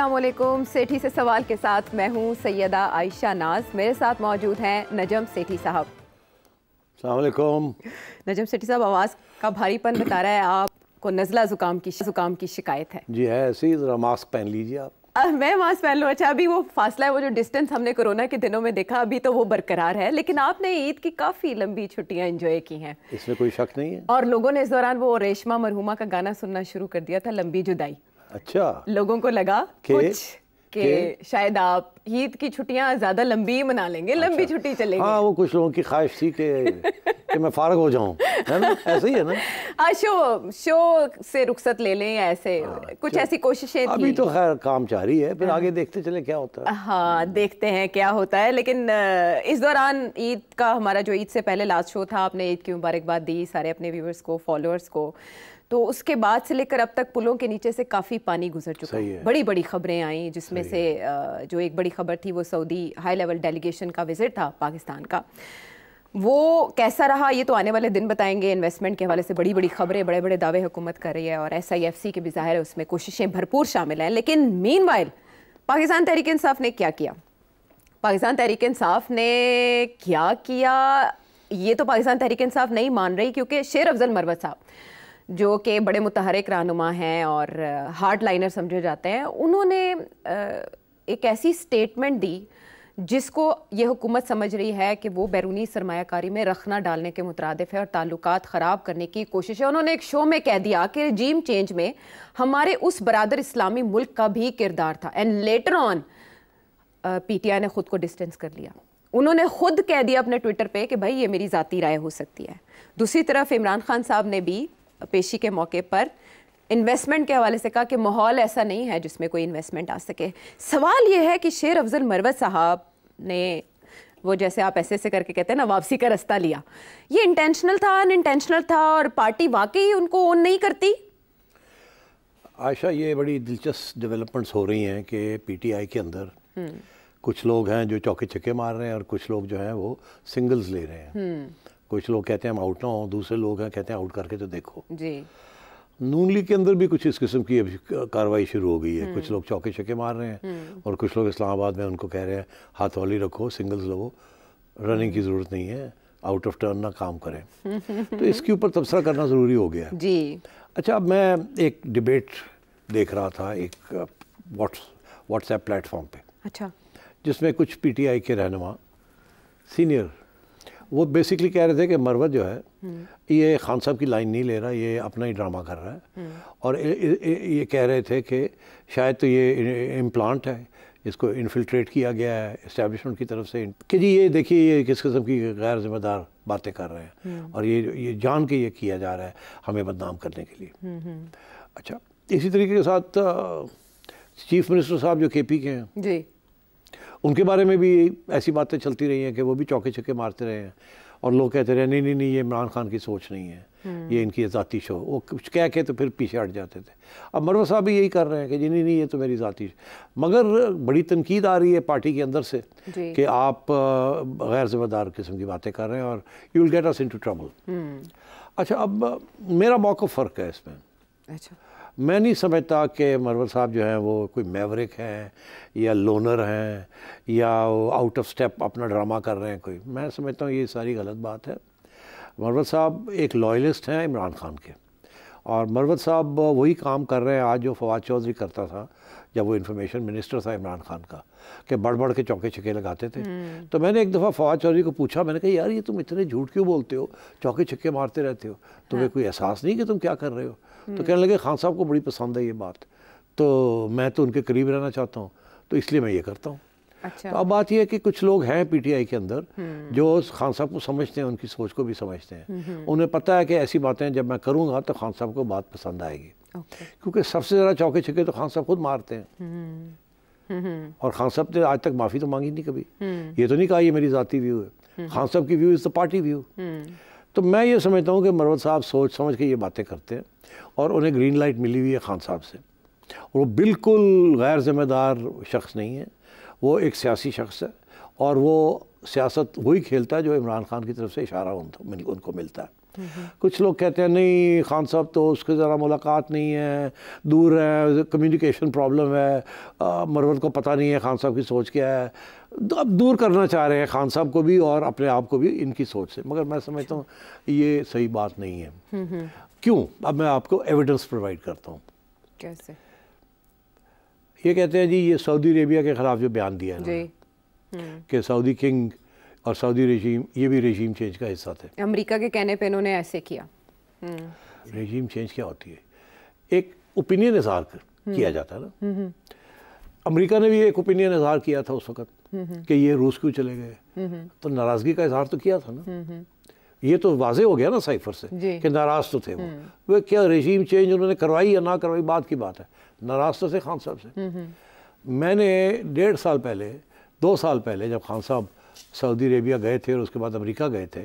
असलम सेठी से सवाल के साथ मैं हूँ सैदा आयशा नाज मेरे साथ मौजूद हैं नजम सेठी साहब अलैक्म नजम सेठी साहब आवाज़ का भारीपन बता रहा है आपको नज़ला ज़ुकाम की ज़ुकाम की शिकायत है जी है ऐसे ही ज़रा मास्क पहन लीजिए आप आ, मैं मास्क पहन लूँ अच्छा अभी वो फासला है वो जो डिस्टेंस हमने कोरोना के दिनों में देखा अभी तो वो बरकरार है लेकिन आपने ईद की काफ़ी लंबी छुट्टियाँ इंजॉय की हैं इसमें कोई शक नहीं है और लोगों ने इस दौरान वो रेशमा मरहुमा का गाना सुनना शुरू कर दिया था लंबी जुदाई अच्छा लोगों को लगा के? कुछ के शायद आप ईद की छुट्टियां ज़्यादा लंबी ही मना लेंगे अच्छा, लंबी छुट्टी चलेगी हाँ वो कुछ लोगों की ख्वाहिश थी के, के मैं फारग हो जाऊं है ना ऐसे ही है ना हाँ शो शो से रुख्सत ले लें ऐसे हाँ, कुछ ऐसी कोशिशें अभी तो खैर काम जा रही है फिर हाँ, आगे देखते चले क्या होता है हाँ देखते हैं क्या होता है लेकिन इस दौरान ईद का हमारा जो ईद से पहले लास्ट शो था आपने ईद की मुबारकबाद दी सारे अपने व्यूवर्स को फॉलोअर्स को तो उसके बाद से लेकर अब तक पुलों के नीचे से काफ़ी पानी गुजर चुका है बड़ी बड़ी खबरें आई जिसमें से जो एक बड़ी खबर थी वो सऊदी हाई लेवल डेलीगेशन का विजिट था पाकिस्तान का वो कैसा रहा ये तो आने वाले दिन बताएंगे इन्वेस्टमेंट के हवाले से बड़ी बड़ी खबरें बड़े बड़े दावे हुकूमत कर रही है और एस आई एफ सी के भी ज़ाहिर है उसमें कोशिशें भरपूर शामिल हैं लेकिन मीन पाकिस्तान तहरीक इंसाफ ने क्या किया पाकिस्तान तहरीक इंसाफ ने क्या किया ये तो पाकिस्तान तहरीक इंसाफ नहीं मान रही क्योंकि शेर अफजल मरवत साहब जो कि बड़े मुतहरक रहनुमा हैं और हार्ड लाइनर समझे जाते हैं उन्होंने एक ऐसी स्टेटमेंट दी जिसको ये हुकूमत समझ रही है कि वो बैरूनी सरमाकारी में रखना डालने के मुतरदफ़ है और ताल्लुक ख़राब करने की कोशिश है उन्होंने एक शो में कह दिया कि रजीम चेंज में हमारे उस बरदर इस्लामी मुल्क का भी किरदार था and later on P T I ने ख़ुद को डिस्टेंस कर लिया उन्होंने खुद कह दिया अपने ट्विटर पर कि भाई ये मेरी ज़ाती राय हो सकती है दूसरी तरफ इमरान खान साहब ने भी पेशी के मौके पर इन्वेस्टमेंट के हवाले से कहा कि माहौल ऐसा नहीं है जिसमें कोई इन्वेस्टमेंट आ सके सवाल यह है कि शेर अफजल मरवत साहब ने वो जैसे आप ऐसे ऐसे करके कहते हैं ना वापसी का रास्ता लिया ये इंटेंशनल था अन इंटेंशनल था और पार्टी वाकई उनको ओन नहीं करती आयशा ये बड़ी दिलचस्प डेवलपमेंट्स हो रही हैं कि पीटीआई के अंदर हम्म। कुछ लोग हैं जो चौके छक्के मार रहे हैं और कुछ लोग जो हैं वो सिंगल्स ले रहे हैं हम्म। कुछ लोग कहते हैं हम आउट ना हो दूसरे लोग हैं कहते हैं आउट करके तो देखो जी नून लीग के अंदर भी कुछ इस किस्म की अभी कार्रवाई शुरू हो गई है कुछ हम्म। लोग चौके छके मार रहे हैं हम्म। और कुछ लोग इस्लामाबाद में उनको कह रहे हैं हाथ वाली रखो सिंगल्स लो रनिंग की ज़रूरत नहीं है आउट ऑफ टर्न ना काम करें तो इसके ऊपर तबसरा करना ज़रूरी हो गया जी अच्छा अब मैं एक डिबेट देख रहा था एक व्हाट्सएप प्लेटफॉर्म पे अच्छा जिसमें कुछ पीटीआई के रहनुमा सीनियर वो बेसिकली कह रहे थे कि मरवत जो है हम्म। ये खान साहब की लाइन नहीं ले रहा ये अपना ही ड्रामा कर रहा है हम्म। और ये कह रहे थे कि शायद तो ये इम्प्लांट है इसको इन्फिल्ट्रेट किया गया है इस्टेब्लिशमेंट की तरफ से कि जी ये देखिए ये किस किस्म की गैर जिम्मेदार बातें कर रहे हैं हम्म। और ये ये जान के ये किया जा रहा है हमें बदनाम करने के लिए अच्छा इसी तरीके के साथ चीफ मिनिस्टर साहब जो के पी के हैं जी उनके बारे में भी ऐसी बातें चलती रही हैं कि वो भी चौके छक्के मारते रहे हैं और लोग कहते रहे नहीं नहीं नहीं ये इमरान खान की सोच नहीं है हम्म। ये इनकी ज़ाती शो वो कुछ कह के तो फिर पीछे हट जाते थे अब मरवा साहब भी यही कर रहे हैं कि जी नहीं नहीं ये तो मेरी ज़ाती मगर बड़ी तनकीद आ रही है पार्टी के अंदर से कि आप गैर जिम्मेदार किस्म की बातें कर रहे हैं और you will get us into trouble अच्छा अब मेरा मौका फ़र्क है इसमें अच्छा मैं नहीं समझता कि मरवर साहब जो हैं वो कोई मेवरिक हैं या लोनर हैं या आउट ऑफ स्टेप अपना ड्रामा कर रहे हैं कोई मैं समझता हूँ ये सारी गलत बात है मरवत साहब एक लॉयलिस्ट हैं इमरान खान के और मरवत साहब वही काम कर रहे हैं आज जो फवाद चौधरी करता था जब वो इन्फॉर्मेशन मिनिस्टर था इमरान खान का कि बढ़ बढ़ के चौके छके लगाते थे हम्म। तो मैंने एक दफ़ा फवाद चौधरी को पूछा मैंने कहा यार ये तुम इतने झूठ क्यों बोलते हो चौके छक्के मारते रहते हो तुम्हें हाँ। कोई एहसास नहीं कि तुम क्या कर रहे हो तो कहने लगे खान साहब को बड़ी पसंद है ये बात तो मैं तो उनके करीब रहना चाहता हूँ तो इसलिए मैं ये करता हूँ अच्छा। तो अब बात यह है कि कुछ लोग हैं पीटीआई के अंदर हम्म। जो खान साहब को समझते हैं उनकी सोच को भी समझते हैं हम्म, हम्म। उन्हें पता है कि ऐसी बातें जब मैं करूँगा तो खान साहब को बात पसंद आएगी क्योंकि सबसे ज़्यादा चौके छके तो खान साहब खुद मारते हैं और खान साहब ने आज तक माफ़ी तो मांगी नहीं कभी ये तो नहीं कहा ये मेरी ज़ाती व्यू है खान साहब की view is the party view तो मैं ये समझता हूँ कि मरवत साहब सोच समझ के ये बातें करते हैं और उन्हें ग्रीन लाइट मिली हुई है खान साहब से और वो बिल्कुल गैर ज़िम्मेदार शख्स नहीं है वो एक सियासी शख्स है और वो सियासत वही खेलता है जो इमरान खान की तरफ से इशारा उनको उनको मिलता है कुछ लोग कहते हैं नहीं खान साहब तो उसके ज़रा मुलाकात नहीं है दूर है कम्युनिकेशन प्रॉब्लम है मरवत को पता नहीं है खान साहब की सोच क्या है अब तो दूर करना चाह रहे हैं खान साहब को भी और अपने आप को भी इनकी सोच से मगर मैं समझता हूँ ये सही बात नहीं है हम्म, हम्म। क्यों अब मैं आपको एविडेंस प्रोवाइड करता हूँ कैसे ये कहते हैं जी ये सऊदी अरेबिया के ख़िलाफ़ जो बयान दिया है हम्म। कि सऊदी किंग और सऊदी रेजीम ये भी रेजीम चेंज का हिस्सा थे अमेरिका के कहने पर इन्होंने ऐसे किया रेजीम चेंज क्या होती है एक ओपिनियन इजहार किया जाता है ना अमेरिका ने भी एक ओपिनियन इजहार किया था उस वक्त कि ये रूस क्यों चले गए तो नाराज़गी का इजहार तो किया था ना हम्म, हम्म। ये तो वाजे हो गया ना साइफर से कि नाराज़ तो थे वो हम्म। वे क्या रेजीम चेंज उन्होंने करवाई या ना करवाई बात की बात है नाराज़ तो थे खान साहब से मैंने डेढ़ साल पहले दो साल पहले जब खान साहब सऊदी अरेबिया गए थे और उसके बाद अमेरिका गए थे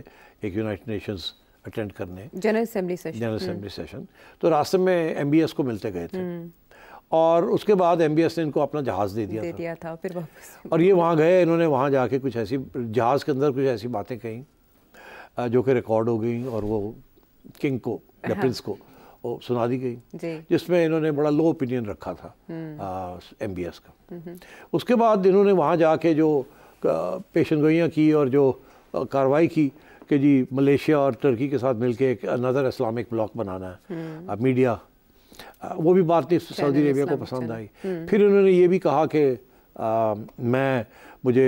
एक यूनाइटेड नेशंस अटेंड करने जनरल सेशन जनरल सेशन तो रास्ते में एम को मिलते गए थे और उसके बाद एम ने इनको अपना जहाज़ दे दिया दे था। दिया था फिर वापस और ये वहाँ गए इन्होंने वहाँ जाके कुछ ऐसी जहाज़ के अंदर कुछ ऐसी बातें कहीं जो कि रिकॉर्ड हो गई और वो किंग को या प्रिंस हाँ। को वो सुना दी गई जिसमें इन्होंने बड़ा लो ओपिनियन रखा था एम हम्म। का हम्म। उसके बाद इन्होंने वहाँ जाके जो पेशन गोइयाँ की और जो कार्रवाई की कि जी मलेशिया और टर्की के साथ मिलके एक अनदर इस्लामिक ब्लॉक बनाना है मीडिया हम्म। वो भी बात नहीं सऊदी अरेबिया को पसंद आई हम्म। फिर उन्होंने ये भी कहा कि मैं मुझे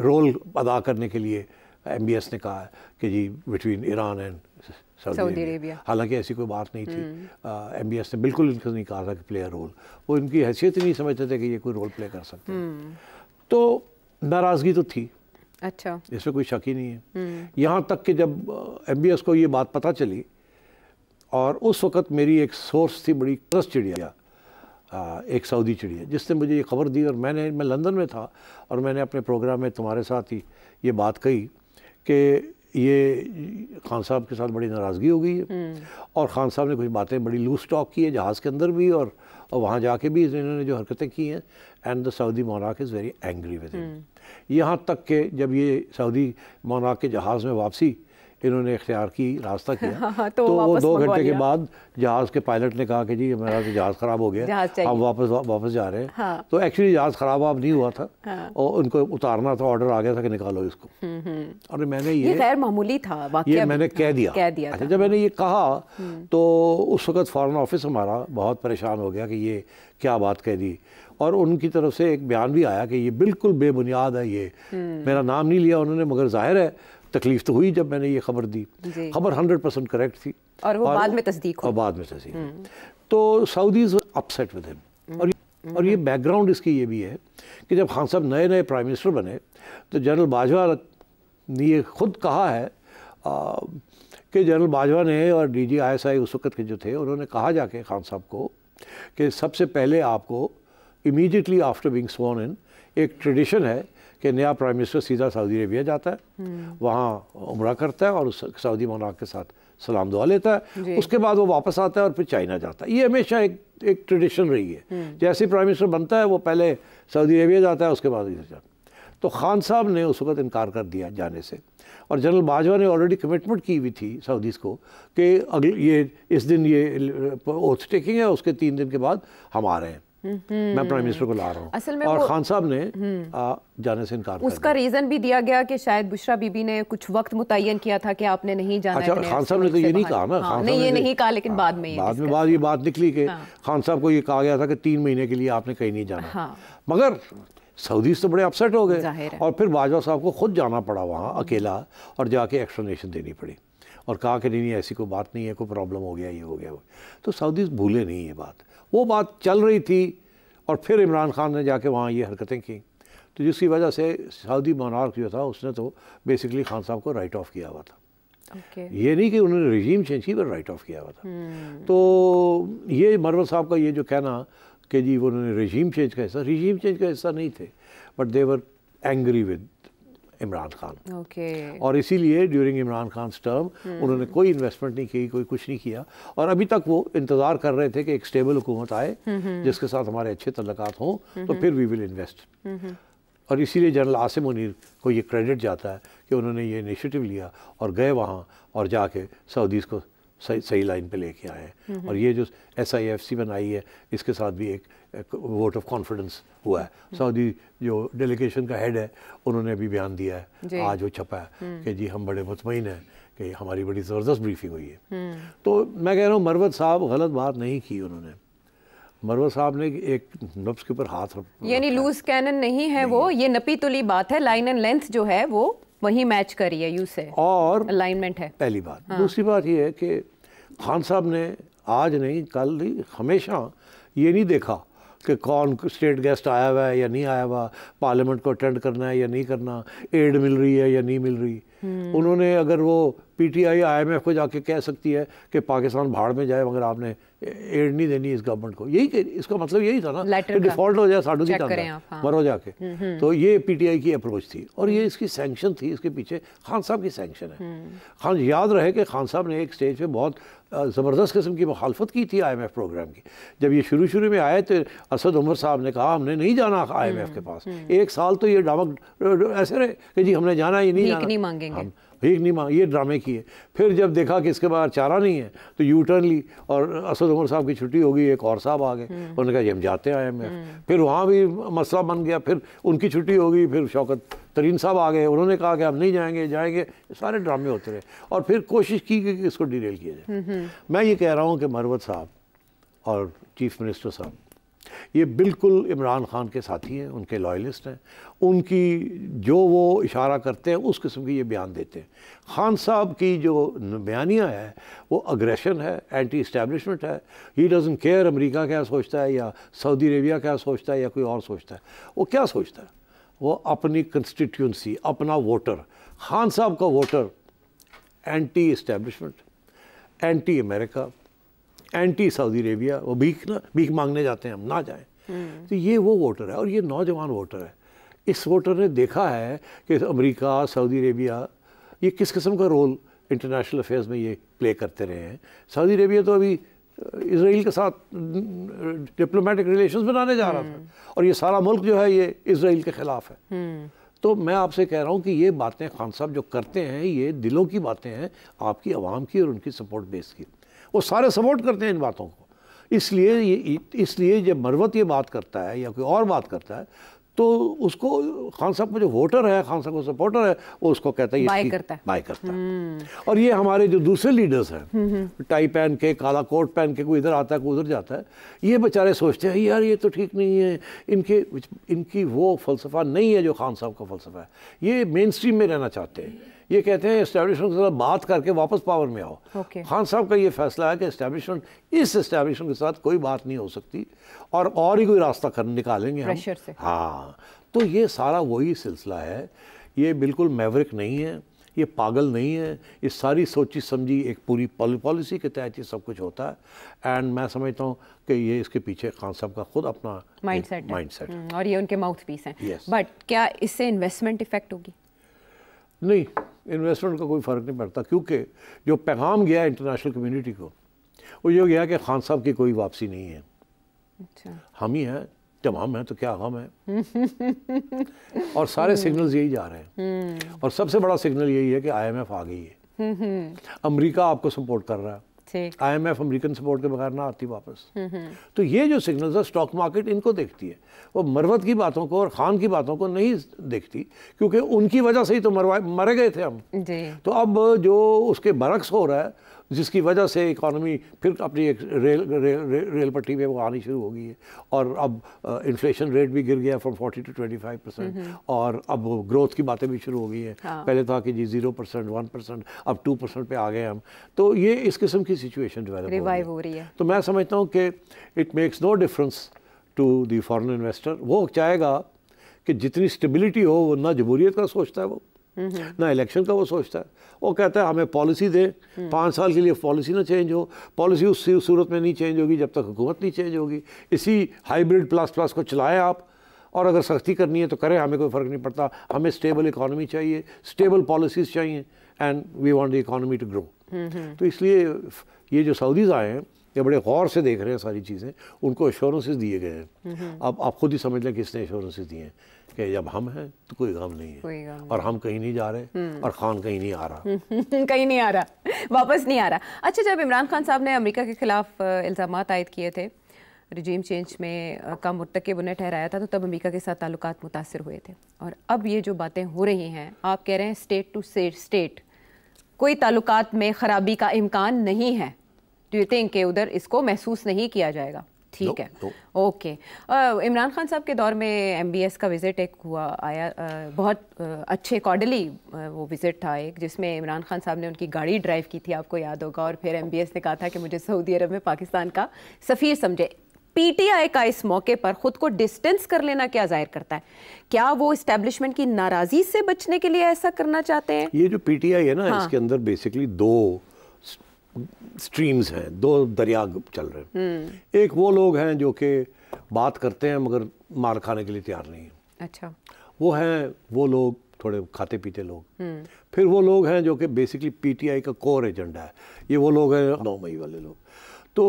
रोल अदा करने के लिए एम ने कहा कि जी between Iran and Saudi Arabia हालांकि ऐसी कोई बात नहीं थी एम बी एस ने बिल्कुल इनको नहीं कहा था कि प्ले रोल वो इनकी हैसियत ही नहीं समझते थे कि ये कोई रोल प्ले कर सकते हम्म। तो नाराज़गी तो थी अच्छा इसमें कोई शक ही नहीं है हम्म। यहाँ तक कि जब एम को ये बात पता चली और उस वक़्त मेरी एक सोर्स थी बड़ी कस चिड़िया एक सऊदी चिड़िया जिसने मुझे ये खबर दी और मैंने मैं लंदन में था और मैंने अपने प्रोग्राम में तुम्हारे साथ ही ये बात कही कि ये खान साहब के साथ बड़ी नाराज़गी हो गई है हम्म। और ख़ान साहब ने कुछ बातें बड़ी लूज टॉक की है जहाज़ के अंदर भी और, और वहाँ जाके भी इन्होंने जो हरकतें की हैं एंड द सऊदी मोनाक इज़ वेरी एंग्री विद यहाँ तक के जब ये सऊदी मोनाक के जहाज़ में वापसी इन्होंने इख्तियार की रास्ता किया हाँ, तो, तो वो दो घंटे के बाद जहाज़ के पायलट ने कहा कि जी मेरा तो जहाज़ ख़राब हो गया हम वापस वा, वापस जा रहे हैं हाँ। तो एक्चुअली जहाज़ ख़राब अब नहीं हुआ था हाँ। और उनको उतारना था ऑर्डर आ गया था कि निकालो इसको हम्म, हम्म। और मैंने ये गैर मामूली था ये मैंने कह हाँ, दिया कह दिया अच्छा जब मैंने ये कहा हम्म। तो उस वक्त फ़ॉरन ऑफिस हमारा बहुत परेशान हो गया कि ये क्या बात कह दी और उनकी तरफ से एक बयान भी आया कि ये बिल्कुल बेबुनियाद है ये मेरा नाम नहीं लिया उन्होंने मगर जाहिर है तकलीफ तो हुई जब मैंने ये खबर दी खबर हंड्रेड परसेंट करेक्ट थी और वो और बाद में तस्दीक और बाद में तस्दीक तो सऊदीज अपसेट विद हिम और और ये बैकग्राउंड हम्म। इसकी ये भी है कि जब खान साहब नए नए प्राइम मिनिस्टर बने तो जनरल बाजवा ने ये खुद कहा है आ, कि जनरल बाजवा ने और डी जी आई एस आई उस वक्त के जो थे उन्होंने कहा जाके खान साहब को कि सबसे पहले आपको immediately after being sworn in एक ट्रेडिशन है कि नया प्राइम मिनिस्टर सीधा सऊदी अरेबिया जाता है हम्म। वहाँ उम्र करता है और उस सऊदी मनाक के साथ सलाम दुआ लेता है उसके बाद वो वापस आता है और फिर चाइना जाता है ये हमेशा एक एक ट्रेडिशन रही है हम्म। जैसे प्राइम मिनिस्टर बनता है वो पहले सऊदी अरेबिया जाता है उसके बाद इधर जाता है तो खान साहब ने उस वक्त इनकार कर दिया जाने से और जनरल बाजवा ने ऑलरेडी कमिटमेंट की हुई थी सऊदीज़ को कि अगले ये इस दिन ये ओथ टेकिंग है उसके तीन दिन के बाद हम आ रहे हैं हम्म। मैं प्राइम मिनिस्टर को ला रहा हूँ असल में और खान साहब ने हम्म। आ, जाने से इनकार उसका रीज़न भी दिया गया कि शायद बुशरा बीबी ने कुछ वक्त मुतयन किया था कि आपने नहीं जाना अच्छा खान साहब ने तो ये नहीं कहा ना हाँ, नहीं ये नहीं कहा लेकिन हाँ, बाद में बाद में बाद ये बात निकली कि हाँ। खान साहब को ये कहा गया था कि तीन महीने के लिए आपने कहीं नहीं जाना हाँ। मगर सऊदी तो बड़े अपसेट हो गए और फिर बाजवा साहब को खुद जाना पड़ा वहाँ अकेला और जाके एक्सप्लेनेशन देनी पड़ी और कहा कि नहीं नहीं ऐसी कोई बात नहीं है कोई प्रॉब्लम हो गया ये हो गया वो तो सऊदी भूले नहीं ये बात वो बात चल रही थी और फिर इमरान खान ने जाके वहाँ ये हरकतें की तो जिसकी वजह से सऊदी मनार्क जो था उसने तो बेसिकली खान साहब को राइट ऑफ किया हुआ था okay. ये नहीं कि उन्होंने रिजीम चेंज की पर राइट ऑफ किया हुआ था hmm. तो ये मरवल साहब का ये जो कहना कि जी उन्होंने रिजीम चेंज का हिस्सा रिजीम चेंज का हिस्सा नहीं थे but they're angry with Imran Khan okay. और इसीलिए ड्यूरिंग इमरान खान टर्म हम्म। उन्होंने कोई इन्वेस्टमेंट नहीं की कोई कुछ नहीं किया और अभी तक वो इंतज़ार कर रहे थे कि एक स्टेबल हुकूमत आए जिसके साथ हमारे अच्छे तल्लक हों तो फिर वी विल इन्वेस्ट और इसीलिए जनरल आसिम मुनीर को ये क्रेडिट जाता है कि उन्होंने ये इनिशिएटिव लिया और गए वहाँ और जाके सऊदीज़ को सही सही लाइन पे लेके आए और ये जो एस आई एफ सी बनाई है इसके साथ भी एक वोट ऑफ कॉन्फिडेंस हुआ है सऊदी जो डेलीगेशन का हेड है उन्होंने अभी बयान दिया है आज वो छपा है हम्म। कि जी हम बड़े मुतमिन हैं कि हमारी बड़ी ज़बरदस्त ब्रीफिंग हुई है हम्म। तो मैं कह रहा हूँ मरवत साहब गलत बात नहीं की उन्होंने मरवत साहब ने एक नब्स के ऊपर हाथ यानी लूज कैनन नहीं है वो ये नपी तुली बात है लाइन एंड लेंथ जो है वो वही मैच करी है यू से और अलाइनमेंट है पहली बात हाँ। दूसरी बात ये है कि खान साहब ने आज नहीं कल नहीं हमेशा ये नहीं देखा कि कौन स्टेट गेस्ट आया हुआ है या नहीं आया हुआ पार्लियामेंट को अटेंड करना है या नहीं करना एड मिल रही है या नहीं मिल रही हम्म। उन्होंने अगर वो पीटीआई आईएमएफ को जाके कह सकती है कि पाकिस्तान भाड़ में जाए मगर आपने एड नहीं देनी इस गवर्नमेंट को यही इसका मतलब यही था ना डिफॉल्ट हो जाए साढ़ू की हाँ। मरो जाके हम्म, हम्म। तो ये पीटीआई की अप्रोच थी और ये इसकी सेंक्शन थी इसके पीछे खान साहब की सेंक्शन है खान याद रहे कि खान साहब ने एक स्टेज पर बहुत ज़बरदस्त किस्म की मुखालफत की थी आईएमएफ प्रोग्राम की जब ये शुरू शुरू में आए तो असद उमर साहब ने कहा हमने नहीं जाना आईएमएफ के हम्म, पास हम्म। एक साल तो ये डामक ऐसे रहे कि जी हमने जाना ही नहीं जाना नहीं मांगेंगे हम भीख नहीं मांग ये ड्रामे किए फिर जब देखा कि इसके बाद चारा नहीं है तो यू टर्न ली और असद उमर साहब की छुट्टी हो गई एक और साहब आ गए हम्म। उन्होंने कहा जी हम जाते हैं आई फिर वहाँ भी मसला बन गया फिर उनकी छुट्टी हो गई फिर शौकत तरीन साहब आ गए उन्होंने कहा कि हम नहीं जाएंगे जाएंगे सारे ड्रामे होते रहे और फिर कोशिश की गई कि इसको डिटेल किया जाए हम्म, हम्म। मैं ये कह रहा हूँ कि मरवत साहब और चीफ मिनिस्टर साहब ये बिल्कुल इमरान खान के साथी हैं उनके लॉयलिस्ट हैं उनकी जो वो इशारा करते हैं उस किस्म की ये बयान देते हैं खान साहब की जो बयानिया है वो अग्रेशन है एंटी इस्टेबलिशमेंट है ही डजन केयर अमेरिका क्या सोचता है या सऊदी अरेबिया क्या सोचता है या कोई और सोचता है वो क्या सोचता है वो अपनी कंस्टिट्यूंसी अपना वोटर खान साहब का voter anti establishment anti America anti Saudi Arabia वो भीख ना भीख मांगने जाते हैं हम ना जाएं हम्म। तो ये वो वोटर है और ये नौजवान वोटर है इस वोटर ने देखा है कि अमेरिका सऊदी अरेबिया ये किस किस्म का रोल इंटरनेशनल अफेयर्स में ये प्ले करते रहे हैं सऊदी अरेबिया तो अभी इसराइल के साथ डिप्लोमेटिक रिलेशंस बनाने जा रहा था हम्म। और ये सारा मुल्क जो है ये इसराइल के ख़िलाफ़ है हम्म। तो मैं आपसे कह रहा हूँ कि ये बातें खान साहब जो करते हैं ये दिलों की बातें हैं आपकी आवाम की और उनकी सपोर्ट बेस की वो सारे सपोर्ट करते हैं इन बातों को इसलिए ये इसलिए जब मरवत ये बात करता है या कोई और बात करता है तो उसको खान साहब का जो वोटर है खान साहब का सपोर्टर है वो उसको कहता है बाय करता है बाय करता है हम्म। और ये हमारे जो दूसरे लीडर्स हैं हम्म, हम्म। टाई पहन के काला कोट पहन के कोई इधर आता है कोई उधर जाता है ये बेचारे सोचते हैं यार ये तो ठीक नहीं है इनके इनकी वो फलसफा नहीं है जो खान साहब का फलसफा है ये मेन स्ट्रीम में रहना चाहते हैं ये कहते हैं इस्टेब्लिशमेंट के साथ बात करके वापस पावर में आओ okay. खान साहब का ये फैसला है कि इस्टेब्लिशमेंट इस इस्टेब्लिशमेंट के साथ कोई बात नहीं हो सकती और और ही कोई रास्ता कर निकालेंगे हम से। हाँ तो ये सारा वही सिलसिला है ये बिल्कुल मेवरिक नहीं है ये पागल नहीं है ये सारी सोची समझी एक पूरी पॉलिसी के तहत ये सब कुछ होता है एंड मैं समझता हूँ कि ये इसके पीछे खान साहब का खुद अपना माइंड हम्म, सेट और ये उनके माउथ पीस हैं बट क्या इससे इन्वेस्टमेंट इफेक्ट होगी नहीं इन्वेस्टमेंट का कोई फ़र्क नहीं पड़ता क्योंकि जो पैगाम गया इंटरनेशनल कम्युनिटी को वो ये गया कि खान साहब की कोई वापसी नहीं है अच्छा। हम ही हैं तमाम हैं तो क्या हम हैं और सारे सिग्नल्स हम्म। यही जा रहे हैं हम्म। और सबसे बड़ा सिग्नल यही है कि आईएमएफ आ गई है हम्म, अमेरिका आपको सपोर्ट कर रहा है I M F American support के बगैर ना आती वापस हम्म, हम्म। तो ये जो सिग्नल है स्टॉक मार्केट इनको देखती है वो मरवत की बातों को और खान की बातों को नहीं देखती क्योंकि उनकी वजह से ही तो मरवाए मरे गए थे हम तो अब जो उसके बरक्स हो रहा है जिसकी वजह से इकॉनमी फिर अपनी एक रेल रेल रे, रेल पट्टी में वो आनी शुरू हो गई है और अब इन्फ्लेशन रेट भी गिर गया फ्रॉम 40 टू 25 परसेंट और अब ग्रोथ की बातें भी शुरू हो गई हैं हाँ। पहले था कि जी जीरो परसेंट वन परसेंट अब टू परसेंट पर आ गए हम तो ये इस किस्म की सिचुएशन डिवेलप हो रही है तो मैं समझता हूँ कि it makes no difference to the investor वो चाहेगा कि जितनी स्टेबिलिटी हो वो ना जमहूरीत का सोचता है वो हम्म। ना इलेक्शन का वो सोचता है वो कहता है हमें पॉलिसी दे हम्म। पाँच साल के लिए पॉलिसी ना चेंज हो पॉलिसी उस सूरत में नहीं चेंज होगी जब तक हुकूमत नहीं चेंज होगी इसी हाइब्रिड प्लस प्लस को चलाएं आप और अगर सख्ती करनी है तो करें हमें कोई फ़र्क नहीं पड़ता हमें स्टेबल इकानमी चाहिए स्टेबल पॉलिसीज़ चाहिए and we want the economy to grow हम्म, तो इसलिए ये जो सऊदीज़ आए हैं ये बड़े गौर से देख रहे हैं सारी चीज़ें उनको एश्योरेंसेज दिए गए हैं अब आप खुद ही समझ लें किसने एश्योरेंसेज दिए हैं कि जब हम हैं तो कोई गम नहीं है कोई गम और हम कहीं नहीं जा रहे हम्म। और खान कहीं नहीं आ रहा कहीं नहीं आ रहा वापस नहीं आ रहा अच्छा जब इमरान खान साहब ने अमेरिका के खिलाफ इल्ज़ाम आयद किए थे रिजीम चेंज में का मुरतकब उन्हें ठहराया था तो तब अमेरिका के साथ ताल्लुक मुतासर हुए थे और अब ये जो बातें हो रही हैं आप कह रहे हैं स्टेट टू स्टेट कोई ताल्लुक में ख़राबी का इम्कान नहीं है तो ये थिंक के उधर इसको महसूस नहीं किया जाएगा ठीक है ओके इमरान खान साहब के दौर में एमबीएस का विज़िट एक हुआ आया आ, uh, बहुत आ, uh, अच्छे कॉर्डली uh, वो विज़िट था एक जिसमें इमरान खान साहब ने उनकी गाड़ी ड्राइव की थी आपको याद होगा और फिर एस ने कहा था कि मुझे सऊदी अरब में पाकिस्तान का सफ़ीर समझे पीटीआई का इस मौके पर खुद को डिस्टेंस कर लेना क्या जाहिर करता है क्या वो इस्टेब्लिशमेंट की नाराज़गी से बचने के लिए ऐसा करना चाहते हैं ये जो पीटीआई है ना हाँ। इसके अंदर बेसिकली दो स्ट्रीम्स हैं दो दरिया चल रहे हैं एक वो लोग हैं जो कि बात करते हैं मगर मार खाने के लिए तैयार नहीं है अच्छा वो हैं वो लोग थोड़े खाते पीते लोग हम्म। फिर वो लोग हैं जो कि बेसिकली पीटीआई का कोर एजेंडा है ये वो लोग हैं नौ मई वाले लोग तो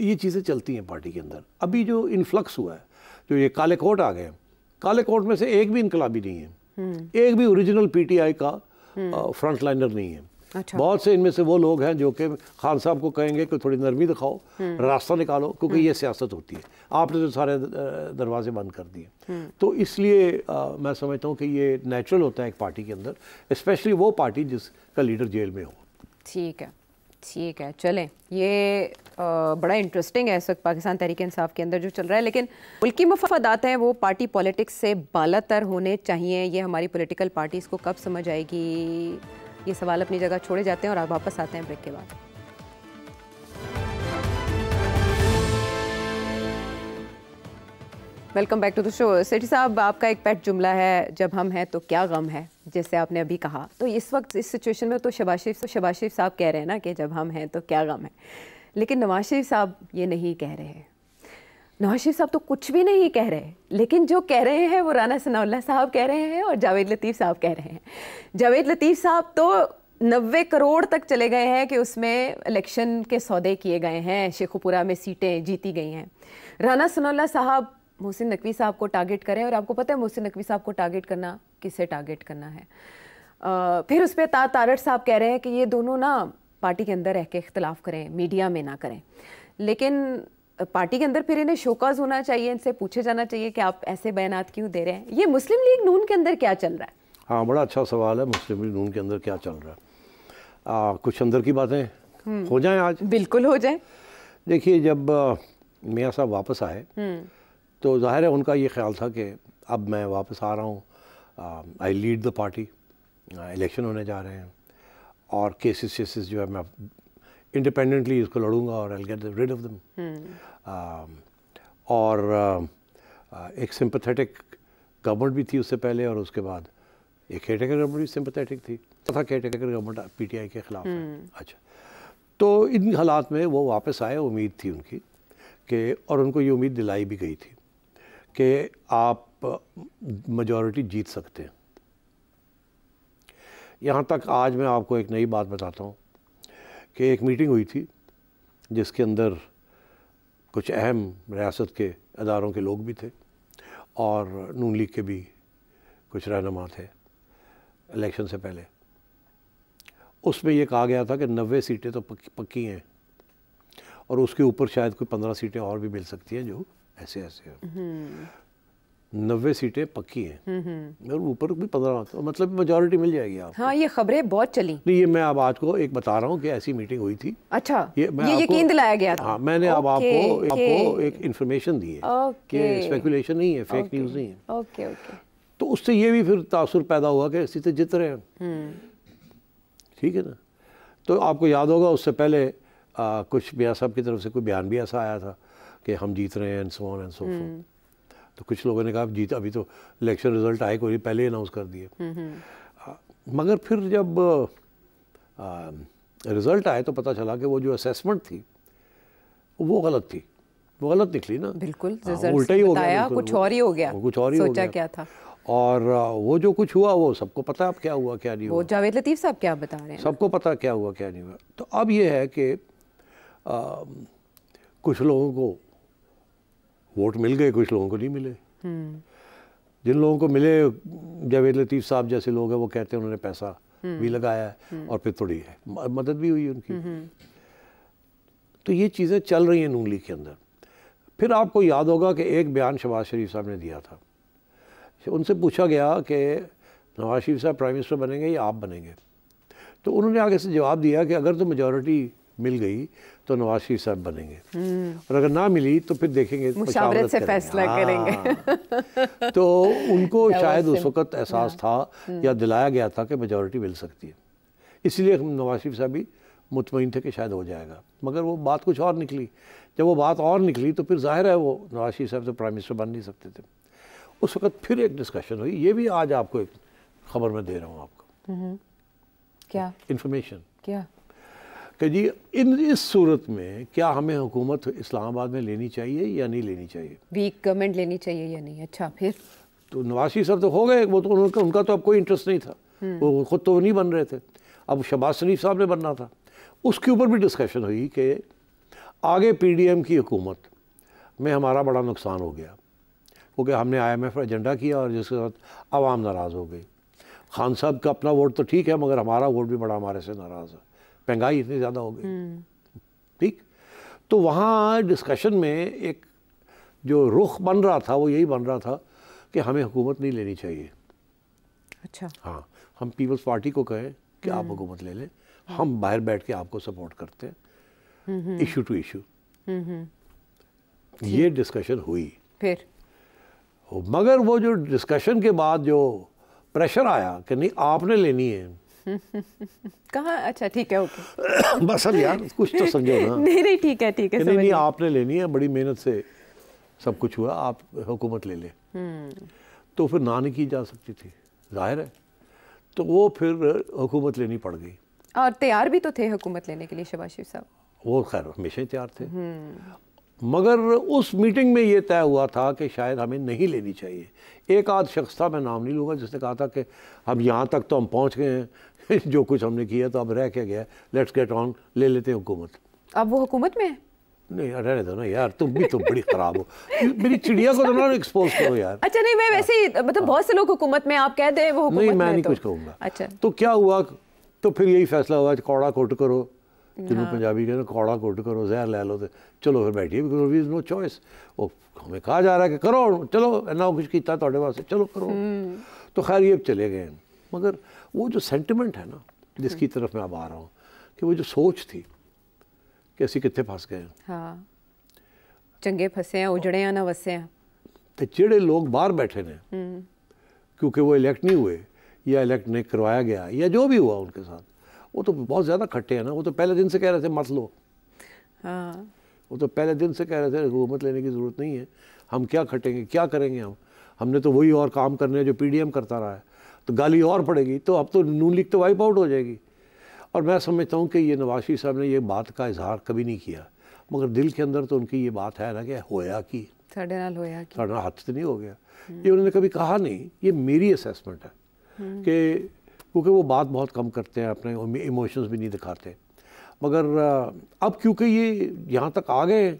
ये चीज़ें चलती हैं पार्टी के अंदर अभी जो इन्फ्लक्स हुआ है जो ये काले कोट आ गए काले कोट में से एक भी इनकलाबी नहीं है हम्म। एक भी ओरिजिनल पीटीआई का फ्रंट हम्म। लाइनर नहीं है अच्छा। बहुत से इनमें से वो लोग हैं जो कि खान साहब को कहेंगे कि थोड़ी नरमी दिखाओ हम्म। रास्ता निकालो क्योंकि हम्म। ये सियासत होती है आपने तो सारे दरवाजे बंद कर दिए हम्म। तो इसलिए आ, मैं समझता हूँ कि ये नेचुरल होता है एक पार्टी के अंदर स्पेशली वो पार्टी जिसका लीडर जेल में हो ठीक है ठीक है चलें ये आ, बड़ा इंटरेस्टिंग है इस वक्त पाकिस्तान तहरीक इंसाफ के अंदर जो चल रहा है लेकिन मुल्की मफादात हैं वो पार्टी पॉलिटिक्स से बालातर होने चाहिए ये हमारी पॉलिटिकल पार्टीज़ को कब समझ आएगी ये सवाल अपनी जगह छोड़े जाते हैं और आप वापस आते हैं ब्रेक के बाद welcome back to the show Sethi साहब आपका एक पेट जुमला है जब हम हैं तो क्या गम है जैसे आपने अभी कहा तो इस वक्त इस सिचुएशन में तो शबाज शरीफ तो शबाज शरीफ साहब कह रहे हैं ना कि जब हम हैं तो क्या गम है लेकिन नवाज शरीफ साहब ये नहीं कह रहे हैं नवाज शरीफ साहब तो कुछ भी नहीं कह रहे लेकिन जो कह रहे हैं वो राना सनाउल्ला साहब कह रहे हैं और जावेद लतीफ़ साहब कह रहे हैं जावेद लतीफ़ साहब तो नबे करोड़ तक चले गए हैं कि उसमें इलेक्शन के सौदे किए गए हैं शेखुपुरा में सीटें जीती गई हैं राना सनाउल्ला साहब मोहसिन नकवी साहब को टारगेट करें और आपको पता है मोहसिन नकवी साहब को टारगेट करना किसे टारगेट करना है आ, फिर उस पर ता तारड़ साहब कह रहे हैं कि ये दोनों ना पार्टी के अंदर रह के इख्तलाफ करें मीडिया में ना करें लेकिन पार्टी के अंदर फिर इन्हें शोकाज होना चाहिए इनसे पूछे जाना चाहिए कि आप ऐसे बयानात क्यों दे रहे हैं ये मुस्लिम लीग नून के अंदर क्या चल रहा है हाँ बड़ा अच्छा सवाल है मुस्लिम लीग नून के अंदर क्या चल रहा है आ, कुछ अंदर की बातें हम्म। हो जाए आज बिल्कुल हो जाए देखिए जब मियाँ साहब वापस आए हम्म। तो जाहिर है उनका ये ख्याल था कि अब मैं वापस आ रहा हूँ I lead the party election होने जा रहे हैं और केसेस जो है मैं इंडिपेंडेंटली इसको लड़ूंगा और आई गेट रिड ऑफ दम Um, और um, uh, एक सिंपथेटिक गवर्नमेंट भी थी उससे पहले और उसके बाद एक केटेकर गवर्नमेंट भी सिंपथेटिक थी तथा केटेकर गवर्नमेंट पीटीआई के खिलाफ हम्म। अच्छा तो इन हालात में वो वापस आए उम्मीद थी उनकी कि और उनको ये उम्मीद दिलाई भी गई थी कि आप मजॉरिटी uh, जीत सकते हैं यहाँ तक आज मैं आपको एक नई बात बताता हूँ कि एक मीटिंग हुई थी जिसके अंदर कुछ अहम रियासत के अदारों के लोग भी थे और नून लीग के भी कुछ रहनमा थे इलेक्शन से पहले उसमें यह कहा गया था कि नबे सीटें तो पक, पक्की हैं और उसके ऊपर शायद कोई पंद्रह सीटें और भी मिल सकती हैं जो ऐसे ऐसे हैं हम्म। नब्बे सीटें पक्की हैं हम्म, हम्म। और ऊपर भी पंद्रह तो मतलब मेजोरिटी मिल जाएगी आप हाँ ये खबरें बहुत चली नहीं ये मैं अब आज को एक बता रहा हूँ कि ऐसी मीटिंग हुई थी अच्छा ये मैं ये यकीन दिलाया गया था हाँ मैंने अब आपको आपको एक इन्फॉर्मेशन दी है कि स्पेकुलेशन नहीं है फेक न्यूज़ नहीं है ओके ओके तो उससे ये भी फिर तासुर पैदा हुआ कि इसी से जित रहे हैं हम्म। ठीक है ना तो आपको याद होगा उससे पहले कुछ बिया साहब की तरफ से कोई बयान भी ऐसा आया था कि हम जीत रहे हैं and so on and so forth तो कुछ लोगों ने कहा जीत अभी तो इलेक्शन रिजल्ट आए कोई पहले अनाउंस कर दिए हम्म, हम्म। मगर फिर जब रिजल्ट आए तो पता चला कि वो जो असेसमेंट थी वो गलत थी वो गलत निकली ना बिल्कुल हाँ, उल्टा ही हो गया कुछ और ही हो गया कुछ और ही सोचा क्या था और वो जो कुछ हुआ वो सबको पता अब क्या हुआ क्या नहीं हुआ जावेद लतीफ़ साहब क्या बता रहे हैं सबको पता क्या हुआ क्या नहीं हुआ तो अब ये है कि कुछ लोगों को वोट मिल गए कुछ लोगों को नहीं मिले जिन लोगों को मिले जावेद लतीफ़ साहब जैसे लोग हैं वो कहते हैं उन्होंने पैसा भी हम्म। लगाया है हम्म। और फिर थोड़ी है मदद भी हुई उनकी हम्म, तो ये चीज़ें चल रही हैं नून लीग के अंदर फिर आपको याद होगा कि एक बयान शहबाज शरीफ साहब ने दिया था उनसे पूछा गया कि नवाज शरीफ साहब प्राइम मिनिस्टर बनेंगे या आप बनेंगे तो उन्होंने आगे से जवाब दिया कि अगर तो मेजोरिटी मिल गई तो नवाज शरीफ साहब बनेंगे और अगर ना मिली तो फिर देखेंगे तो से फैसला हाँ। करेंगे, करेंगे। तो उनको शायद उस वक्त एहसास हाँ। था हम्म। या दिलाया गया था कि मेजोरिटी मिल सकती है इसलिए हम नवाज शरीफ साहब भी मुतमिन थे कि शायद हो जाएगा मगर वो बात कुछ और निकली जब वो बात और निकली तो फिर जाहिर है वो नवाज शरीफ साहब तो प्राइम मिनिस्टर बन नहीं सकते थे उस वक्त फिर एक डिस्कशन हुई ये भी आज आपको एक खबर में दे रहा हूँ आपको हम्म। क्या इन्फॉर्मेशन क्या कि जी इन इस सूरत में क्या हमें हुकूमत इस्लामाबाद में लेनी चाहिए या नहीं लेनी चाहिए वीक गवर्नमेंट लेनी चाहिए या नहीं अच्छा फिर तो नवासी साहब तो हो गए वो तो उनका उनका तो अब कोई इंटरेस्ट नहीं था हम्म। वो खुद तो नहीं बन रहे थे अब शबाज शरीफ साहब ने बनना था उसके ऊपर भी डिस्कशन हुई कि आगे एम की हुकूमत में हमारा बड़ा नुकसान हो गया क्योंकि हमने आई एफ एजेंडा किया और जिसके साथ आवाम नाराज़ हो गई खान साहब का अपना वोट तो ठीक है मगर हमारा वोट भी बड़ा हमारे से नाराज़ है महंगाई इतनी ज़्यादा हो गई हम्म। ठीक तो वहाँ डिस्कशन में एक जो रुख बन रहा था वो यही बन रहा था कि हमें हुकूमत नहीं लेनी चाहिए अच्छा हाँ हम पीपल्स पार्टी को कहें कि आप हम्म। हुकूमत ले लें हम बाहर बैठ के आपको सपोर्ट करते हैं इशू टू इशू ये डिस्कशन हुई फिर मगर वो जो डिस्कशन के बाद जो प्रेशर आया कि नहीं आपने लेनी है कहाँ अच्छा ठीक है ओके बस अब यार कुछ तो समझो ना नहीं नहीं ठीक है ठीक है नहीं नहीं आपने लेनी है बड़ी मेहनत से सब कुछ हुआ आप हुकूमत ले लें हम्म। तो फिर ना नहीं की जा सकती थी जाहिर है तो वो फिर हुकूमत लेनी पड़ गई और तैयार भी तो थे हुकूमत लेने के लिए शबाज साहब वो खैर हमेशा ही तैयार थे हम्म। मगर उस मीटिंग में ये तय हुआ था कि शायद हमें नहीं लेनी चाहिए एक आध शख्स था मैं नाम नहीं लूँगा जिसने कहा था कि हम यहाँ तक तो हम पहुँच गए हैं जो कुछ हमने किया तो अब रह क्या गया लेट्स गेट ऑन ले लेते हैं हुकूमत अब वो हुकूमत में नहीं रहने दो ना यार तुम भी तो बड़ी खराब हो मेरी चिड़िया को तो ना एक्सपोज करो यार अच्छा नहीं मैं वैसे ही मतलब बहुत से लोग हुकूमत में आप कह दे वो नहीं मैं नहीं तो। कुछ कहूँगा अच्छा तो क्या हुआ तो फिर यही फैसला हुआ कौड़ा कोट करो हाँ। जिनको पंजाबी कहते कौड़ा कोट करो जहर ले लो तो चलो फिर बैठिए बिकॉज इज नो चॉइस वो हमें कहा जा रहा है कि करो चलो इन्ना कुछ किया तो चलो करो हम्म। तो खैर ये चले गए मगर वो जो सेंटिमेंट है ना जिसकी हम्म। तरफ मैं अब आ रहा हूँ कि वो जो सोच थी कि असं कितने फंस गए हाँ चंगे फंसे हैं उजड़े हैं ना वसे हैं तो जेड़े लोग बाहर बैठे ने हम्म। क्योंकि वो इलेक्ट नहीं हुए या इलेक्ट नहीं करवाया गया या जो भी हुआ उनके साथ वो तो बहुत ज़्यादा खट्टे हैं ना वो तो पहले दिन से कह रहे थे मत लो हाँ वो तो पहले दिन से कह रहे थे हुकूमत लेने की ज़रूरत नहीं है हम क्या खटेंगे क्या करेंगे हम हमने तो वही और काम करने हैं जो पीडीएम करता रहा है तो गाली और पड़ेगी तो अब तो नून लीग तो वाइप आउट हो जाएगी और मैं समझता हूँ कि ये नवाज शरीफ साहब ने ये बात का इजहार कभी नहीं किया मगर दिल के अंदर तो उनकी ये बात है ना कि होया कि होया हाथ तो नहीं हो गया ये उन्होंने कभी कहा नहीं ये मेरी असेसमेंट है कि क्योंकि वो बात बहुत कम करते हैं अपने इमोशंस भी नहीं दिखाते मगर अब क्योंकि ये यहाँ तक आ गए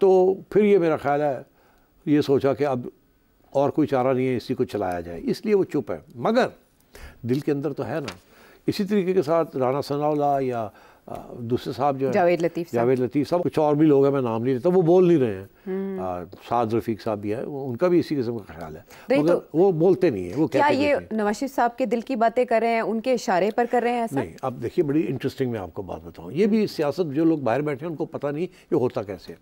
तो फिर ये मेरा ख्याल है ये सोचा कि अब और कोई चारा नहीं है इसी को चलाया जाए इसलिए वो चुप है मगर दिल के अंदर तो है ना इसी तरीके के साथ राना सनावला या दूसरे साहब जो जावेद लतीफ़ जावेद लतीफ़ साहब कुछ और भी लोग हैं मैं नाम नहीं लेता वो बोल नहीं रहे हैं हम्म। साद रफीक साहब भी है उनका भी इसी किस्म का ख्याल है तो, तो वो बोलते नहीं है वो क्या ये नवाज शरीफ साहब के दिल की बातें कर रहे हैं उनके इशारे पर कर रहे हैं ऐसा? नहीं आप देखिए बड़ी इंटरेस्टिंग मैं आपको बात बताऊँ ये भी सियासत जो लोग बाहर बैठे हैं उनको पता नहीं ये होता कैसे है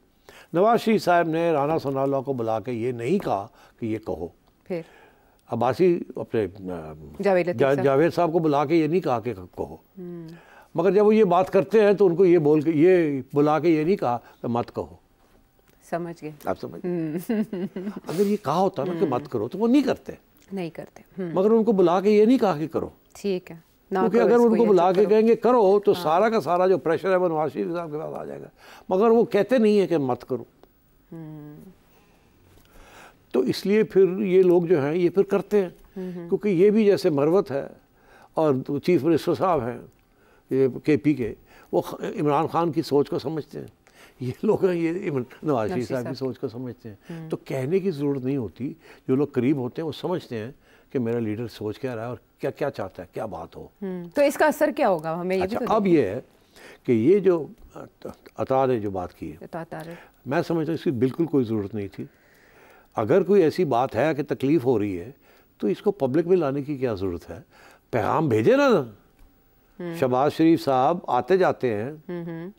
नवाज शरीफ साहब ने राना सोनाला को बुला के ये नहीं कहा कि ये कहो फिर अब्बासी अपने जावेद जावेद साहब को बुला के ये नहीं कहा कि कहो मगर जब वो ये बात करते हैं तो उनको ये बोल के ये बुला के ये नहीं कहा कि मत कहो समझ गए आप समझ हम्म। अगर ये कहा होता ना कि मत हम्म। करो तो वो नहीं करते नहीं करते हम्म। मगर उनको बुला के ये नहीं कहा कि करो ठीक है क्योंकि अगर उनको बुला के कहेंगे करो तो हाँ। सारा का सारा जो प्रेशर है वो नवाज शरीफ साहब के पास आ जाएगा मगर वो कहते नहीं है कि मत करो हम्म। तो इसलिए फिर ये लोग जो हैं ये फिर करते हैं हम्म, हम्म। क्योंकि ये भी जैसे मरवत है और तो चीफ मिनिस्टर साहब हैं ये के पी के वो इमरान खान की सोच को समझते हैं ये लोग हैं ये नवाज शरीफ साहब की सोच को समझते हैं तो कहने की ज़रूरत नहीं होती जो लोग करीब होते हैं वो समझते हैं कि मेरा लीडर सोच क्या रहा है और क्या क्या चाहता है क्या बात हो हम्म, तो इसका असर क्या होगा हमें ये अच्छा, तो अब ये है कि ये जो अता है जो बात की है मैं समझता हूँ इसकी बिल्कुल कोई ज़रूरत नहीं थी अगर कोई ऐसी बात है कि तकलीफ़ हो रही है तो इसको पब्लिक में लाने की क्या ज़रूरत है पैगाम भेजे ना हम्म। शबाज शरीफ साहब आते जाते हैं हम्म,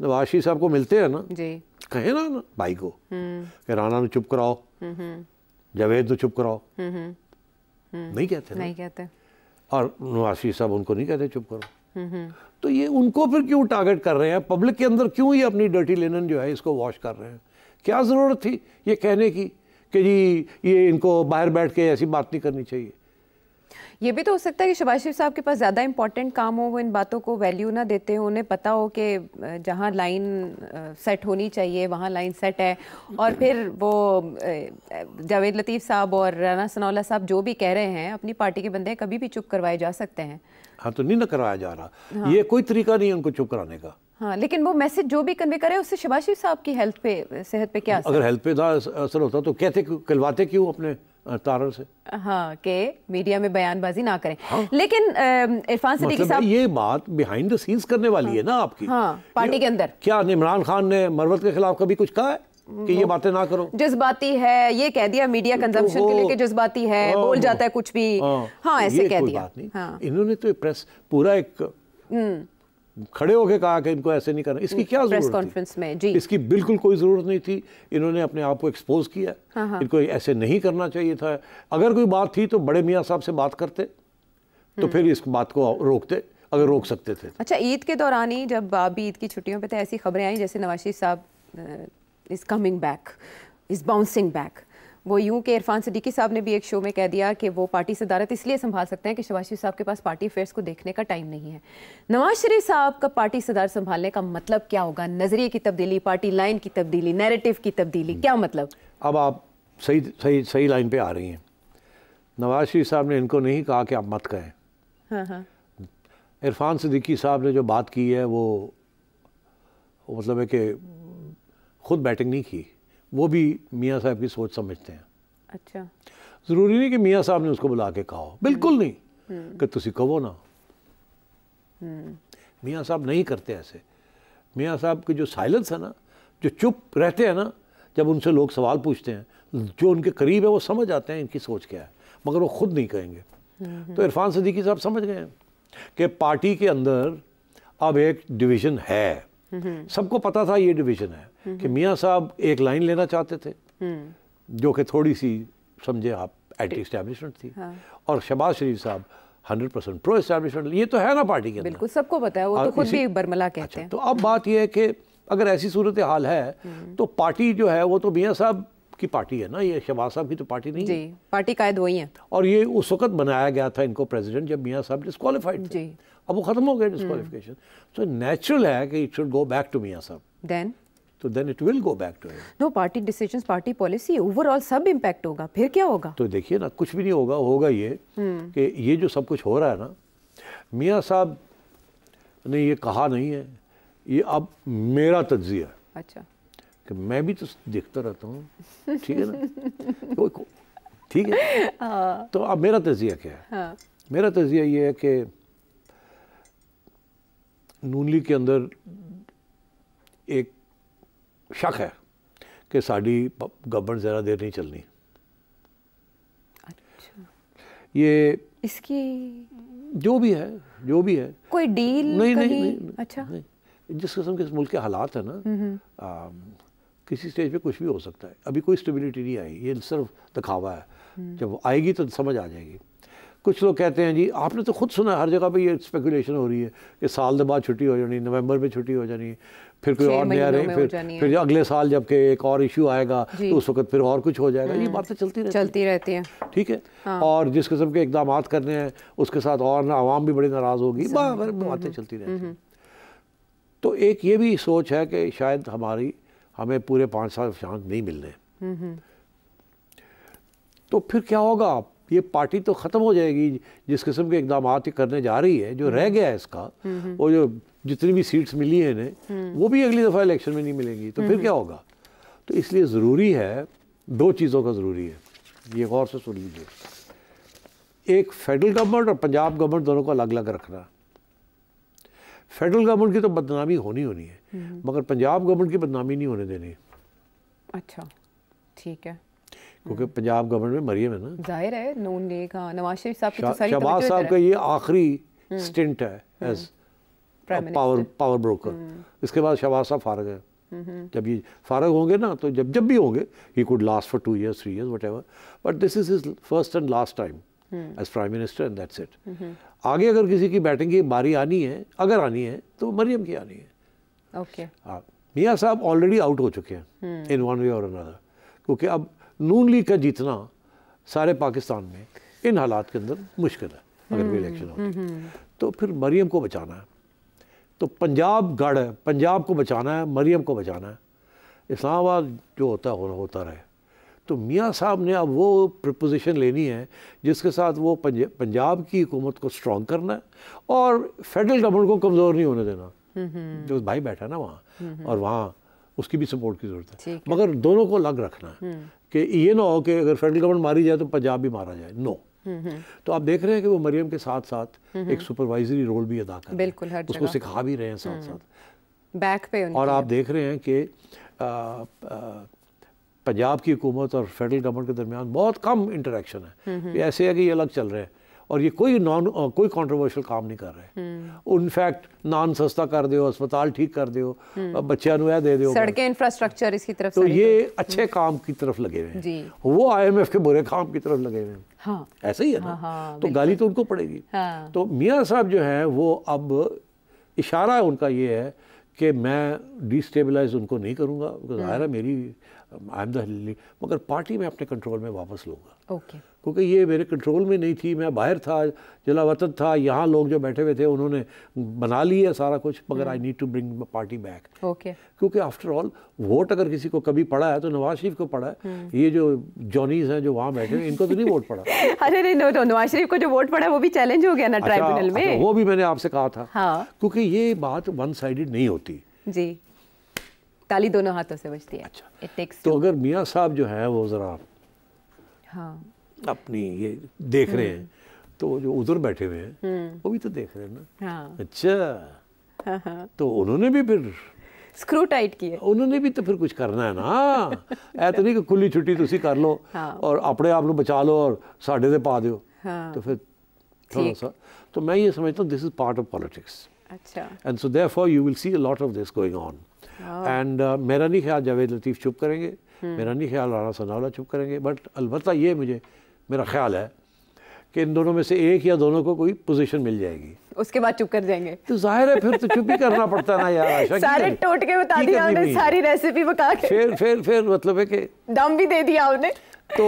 नवाज शरीफ साहब को मिलते हैं ना कहे ना, ना भाई को राणा राना ने चुप कराओ जावेद ने चुप कराओ हम्म। नहीं कहते नहीं कहते और नवासी साहब उनको नहीं कहते चुप करो हम्म, हम्म। तो ये उनको फिर क्यों टारगेट कर रहे हैं पब्लिक के अंदर क्यों ये अपनी डर्टी लेनन जो है इसको वॉश कर रहे हैं क्या ज़रूरत थी ये कहने की कि जी ये इनको बाहर बैठ के ऐसी बात नहीं करनी चाहिए ये भी तो हो सकता है कि शबाज साहब के पास ज़्यादा इंपॉर्टेंट काम हो वो इन बातों को वैल्यू ना देते हो उन्हें पता हो कि जहाँ लाइन सेट होनी चाहिए वहाँ लाइन सेट है और फिर वो जावेद लतीफ़ साहब और राना सनाउल्ला साहब जो भी कह रहे हैं अपनी पार्टी के बंदे कभी भी चुप करवाए जा सकते हैं हाँ तो नहीं ना करवाया जा रहा हाँ। ये कोई तरीका नहीं है उनको चुप कराने का हाँ लेकिन वो मैसेज जो भी कन्वे करे उससे शिवाशी साहब की हेल्थ पे सेहत पे क्या असर? अगर हेल्थ पे ना असर होता तो कहते कलवाते क्यों अपने तारर से हाँ के मीडिया में बयानबाजी ना करें हाँ? लेकिन इरफान सिद्दीकी मतलब साहब ये बात बिहाइंड द सीन्स करने वाली हाँ, है ना हाँ। आपकी हाँ पार्टी के अंदर क्या इमरान खान ने मरवत के खिलाफ कभी कुछ कहा है कि ये बातें ना करो जज्बाती है ये कह दिया मीडिया कंजम्पशन तो के लिए जज्बाती है हाँ। बोल जाता है कुछ भी हाँ, हाँ तो ऐसे कह दिया इन्होंने तो प्रेस पूरा एक हम्म। खड़े होकर कहा कि इनको ऐसे नहीं करना इसकी क्या प्रेस कॉन्फ्रेंस में जी इसकी बिल्कुल कोई ज़रूरत नहीं थी इन्होंने अपने आप को एक्सपोज किया हाँ, हाँ इनको ऐसे नहीं करना चाहिए था अगर कोई बात थी तो बड़े मियाँ साहब से बात करते तो हम्म। फिर इस बात को रोकते अगर रोक सकते थे तो। अच्छा ईद के दौरान ही जब आप ईद की छुट्टियों पर थे तो ऐसी खबरें आई जैसे नवाशी साहब is coming back is bouncing back वो यूं कि इरफान सिद्दीकी साहब ने भी एक शो में कह दिया कि वो पार्टी सदारत इसलिए संभाल सकते हैं कि शबाज शरीफ साहब के पास पार्टी अफेयर्स को देखने का टाइम नहीं है नवाज शरीफ साहब का पार्टी सदार संभालने का मतलब क्या होगा नज़रिए की तब्दीली पार्टी लाइन की तब्दीली नैरेटिव की तब्दीली क्या मतलब अब आप सही सही सही लाइन पर आ रही हैं नवाज शरीफ साहब ने इनको नहीं कहा कि आप मत कहें हाँ हाँ इरफान सिद्दीकी साहब ने जो बात की है वो मतलब है कि खुद बैटिंग नहीं की वो भी मियाँ साहब की सोच समझते हैं अच्छा ज़रूरी नहीं कि मियाँ साहब ने उसको बुला के कहा बिल्कुल हम्म। नहीं हम्म। कि तुम कहो ना हम्म। मियाँ साहब नहीं करते ऐसे मियाँ साहब की जो साइलेंस है ना जो चुप रहते हैं ना जब उनसे लोग सवाल पूछते हैं जो उनके करीब है वो समझ आते हैं इनकी सोच क्या है मगर वो खुद नहीं कहेंगे तो इरफान सदीकी साहब समझ गए कि पार्टी के अंदर अब एक डिवीज़न है हम्म। सबको पता था ये डिवीजन है हम्म। कि मियाँ साहब एक लाइन लेना चाहते थे हम्म। जो कि थोड़ी सी समझे आप एंटी स्टैब्लिशमेंट थी हाँ। और शबाज शरीफ साहब हंड्रेड परसेंट प्रो स्टैब्लिशमेंट ये तो है ना पार्टी के बिल्कुल सबको पता है वो तो खुद भी बरमला कहते अच्छा, हैं तो अब बात यह है कि अगर ऐसी सूरत हाल है तो पार्टी जो है वो तो मियाँ साहब की पार्टी है ना ये शहबाज साहब की तो पार्टी नहीं जी पार्टी कायद वही है और ये उस वक्त बनाया गया था इनको प्रेसिडेंट जब मियाँ साहब डिस्कालीफाइड जी अब वो खत्म हो गए डिस्कालिफिकेशन तो नेचुरल है कि it should go back to मियाँ साहब देन तो then it will go back to no party decisions party policy overall सब इम्पैक्ट होगा फिर क्या होगा तो देखिए ना कुछ भी नहीं होगा होगा ये हम्म। कि ये जो सब कुछ हो रहा है ना मियाँ साहब ने ये कहा नहीं है ये अब मेरा तजिया है अच्छा कि मैं भी तो देखता रहता हूँ ठीक है ना ठीक है हाँ। तो अब मेरा तजिया क्या है हाँ। मेरा तजिया ये है कि नून लीग के अंदर एक शक है कि साड़ी गवर्नमेंट ज्यादा देर नहीं चलनी अच्छा। ये इसकी जो भी है जो भी है कोई डील नहीं नहीं, नहीं, नहीं अच्छा नहीं। जिस किस्म के इस मुल्क के हालात है ना हम्म, हम्म। आ, किसी स्टेज पे कुछ भी हो सकता है अभी कोई स्टेबिलिटी नहीं आई ये सिर्फ दिखावा है हम्म। जब आएगी तो समझ आ जाएगी कुछ लोग कहते हैं जी आपने तो खुद सुना हर जगह पे ये स्पेकुलेशन हो रही है कि साल के बाद छुट्टी हो जानी नवंबर में छुट्टी हो जानी फिर कोई और नया रहे फिर फिर अगले साल जबकि एक और इशू आएगा तो उस वक्त फिर और कुछ हो जाएगा ये हम्म। बातें चलती रहती चलती रहती हैं ठीक है हाँ। और जिस किस्म के इकदाम करने हैं उसके साथ और ना आवाम भी बड़ी नाराज़ होगी हम्म, बातें हम्म। चलती रहती हैं तो एक ये भी सोच है कि शायद हमारी हमें पूरे पाँच साल शांत नहीं मिल रहे तो फिर क्या होगा ये पार्टी तो ख़त्म हो जाएगी जिस किस्म के इकदाम करने जा रही है जो रह हम्म। गया है इसका और हम्म, हम्म। जो जितनी भी सीट्स मिली हैं इन्हें वो भी अगली दफ़ा इलेक्शन में नहीं मिलेंगी तो फिर क्या होगा तो इसलिए ज़रूरी है दो चीज़ों का ज़रूरी है ये गौर से सुन लीजिए एक फेडरल गवर्नमेंट और पंजाब गवर्नमेंट दोनों को अलग अलग रखना फेडरल गवर्नमेंट की तो बदनामी होनी होनी है मगर पंजाब गवर्नमेंट की बदनामी नहीं होने देनी अच्छा ठीक है क्योंकि पंजाब गवर्नमेंट में मरियम है ना जाहिर है नून लीग हाँ, नवाज शरीफ साहब की तो सारी शहबाज साहब का ये आखिरी स्टिंट हम्म। है एज पावर पावर ब्रोकर इसके बाद शहबाज साहब फारग है जब ये फारग होंगे ना तो जब जब भी होंगे he could last for two years three years whatever but this is is first and last time as prime minister and that's it आगे अगर किसी की बैटिंग की बारी आनी है अगर आनी है तो मरियम की आनी है ओके okay. हाँ। मियाँ साहब ऑलरेडी आउट हो चुके हैं इन वन वे और अनदर क्योंकि अब नून लीग का जीतना सारे पाकिस्तान में इन हालात के अंदर मुश्किल है अगर भी इलेक्शन हम्म, होती हम्म, हम्म। तो फिर मरियम को बचाना है तो पंजाब गढ़ है पंजाब को बचाना है मरियम को बचाना है इस्लामाबाद जो होता है होता रहे तो मियाँ साहब ने अब वो प्रपोजिशन लेनी है जिसके साथ वो पंजाब की हुकूमत को स्ट्रॉन्ग करना है और फेडरल गवर्नमेंट को कमज़ोर नहीं होने देना जो भाई बैठा ना वहाँ और वहाँ उसकी भी सपोर्ट की ज़रूरत है मगर दोनों को अलग रखना है कि ये ना हो कि अगर फेडरल गवर्नमेंट मारी जाए तो पंजाब भी मारा जाए नो हम्म, हम्म। तो आप देख रहे हैं कि वो मरियम के साथ साथ हम्म, एक सुपरवाइजरी रोल भी अदा कर बिल्कुल हर उसको सिखा भी रहे हैं साथ साथ बैक पे और आप देख रहे हैं कि पंजाब की हुकूमत और फेडरल गवर्नमेंट के दरमियान बहुत कम इंटरेक्शन है ऐसे है कि ये अलग चल रहे हैं और ये कोई नॉन कोई कंट्रोवर्शियल काम नहीं कर रहे इनफैक्ट नान सस्ता कर दो अस्पताल ठीक कर दो हम्म। बच्चों यह दे दो सड़कें इंफ्रास्ट्रक्चर इसकी तरफ तो ये अच्छे हम्म। काम की तरफ लगे हुए हैं वो आईएमएफ के बुरे काम की तरफ लगे हुए हैं हाँ। ऐसा ही है ना हाँ, हाँ, तो गाली तो उनको पड़ेगी तो मियाँ साहब जो हैं वो अब इशारा उनका ये है कि मैं डिस्टेबलाइज उनको नहीं करूँगा हम्म। ज़ाहिर है मेरी आई एम द मगर पार्टी मैं अपने कंट्रोल में वापस लूँगा ओके okay. क्योंकि ये मेरे कंट्रोल में नहीं थी मैं बाहर था जिला वतन था यहाँ लोग जो बैठे हुए थे उन्होंने बना लिया सारा कुछ मगर I need to bring party back okay क्योंकि आफ्टर ऑल वोट अगर किसी को कभी पड़ा है तो नवाज शरीफ को पड़ा है hmm. ये जो जॉनीज हैं जो वहाँ बैठे हैं इनको तो नहीं वोट पड़ा अरे नहीं नो नवाज शरीफ को जो वोट पड़ा वो भी चैलेंज हो गया ना ट्राइब्यूनल अच्छा, में अच्छा, वो भी मैंने आपसे कहा था हाँ। क्योंकि ये बात वन साइड नहीं होती जी ताली दोनों हाथों से बजती है अच्छा तो अगर मियाँ साहब जो है वो ज़रा हाँ अपनी ये देख रहे हैं हम्म। तो जो उधर बैठे हुए हैं हम्म। वो भी तो देख रहे हैं ना हाँ। अच्छा हाँ, हाँ। तो उन्होंने भी फिर स्क्रू टाइट किए उन्होंने भी तो फिर कुछ करना है ना ऐ तो नहीं कि खुली छुट्टी कर लो हाँ। और अपने आप को बचा लो और साढ़े ਸਾਡੇ पा दो हाँ। तो फिर थोड़ा सा तो मैं ये समझता हूँ this is part of politics अच्छा and so therefore you will see a lot of this going on and uh, मेरा नहीं ख्याल जावेद लतीफ़ चुप करेंगे हम्म। मेरा नहीं ख्याल राना सनावला चुप करेंगे बट अलबत् ये मुझे मेरा ख्याल है कि इन दोनों में से एक या दोनों को कोई पोजीशन मिल जाएगी उसके बाद चुप कर जाएंगे तो जाहिर है फिर तो चुप ही करना पड़ता ना यार सारे टोटके बता दिया आपने सारी रेसिपी बता के फिर फिर फिर मतलब है कि दम भी दे दिया आपने तो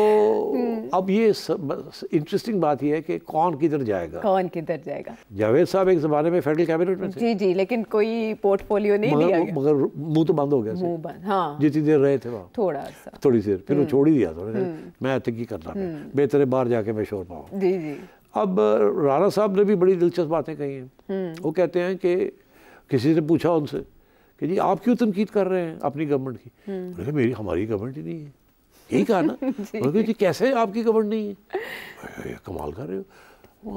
हम्म। अब ये इंटरेस्टिंग बात ये है कि कौन किधर जाएगा कौन किधर जाएगा जावेद साहब एक जमाने में फेडरल कैबिनेट में थे जी जी लेकिन कोई पोर्टफोलियो नहीं मगर, लिया मगर मुंह तो बंद हो गया मुंह बंद हाँ जितनी देर रहे थे वहाँ थोड़ा सा थोड़ी देर फिर वो हम्म। छोड़ ही दिया थोड़ा हम्म। मैं थिंकी करना बेहतर बाहर जाके मैं शोर पाऊँ जी जी अब राणा साहब ने भी बड़ी दिलचस्प बातें कही हैं वो कहते हैं कि किसी ने पूछा उनसे कि जी आप क्यों तनकीद कर रहे हैं अपनी गवर्नमेंट की मेरी हमारी गवर्नमेंट ही नहीं है यही कहा ना उन्होंने जी कैसे आपकी गवर्नमेंट नहीं है कमाल कर रहे हो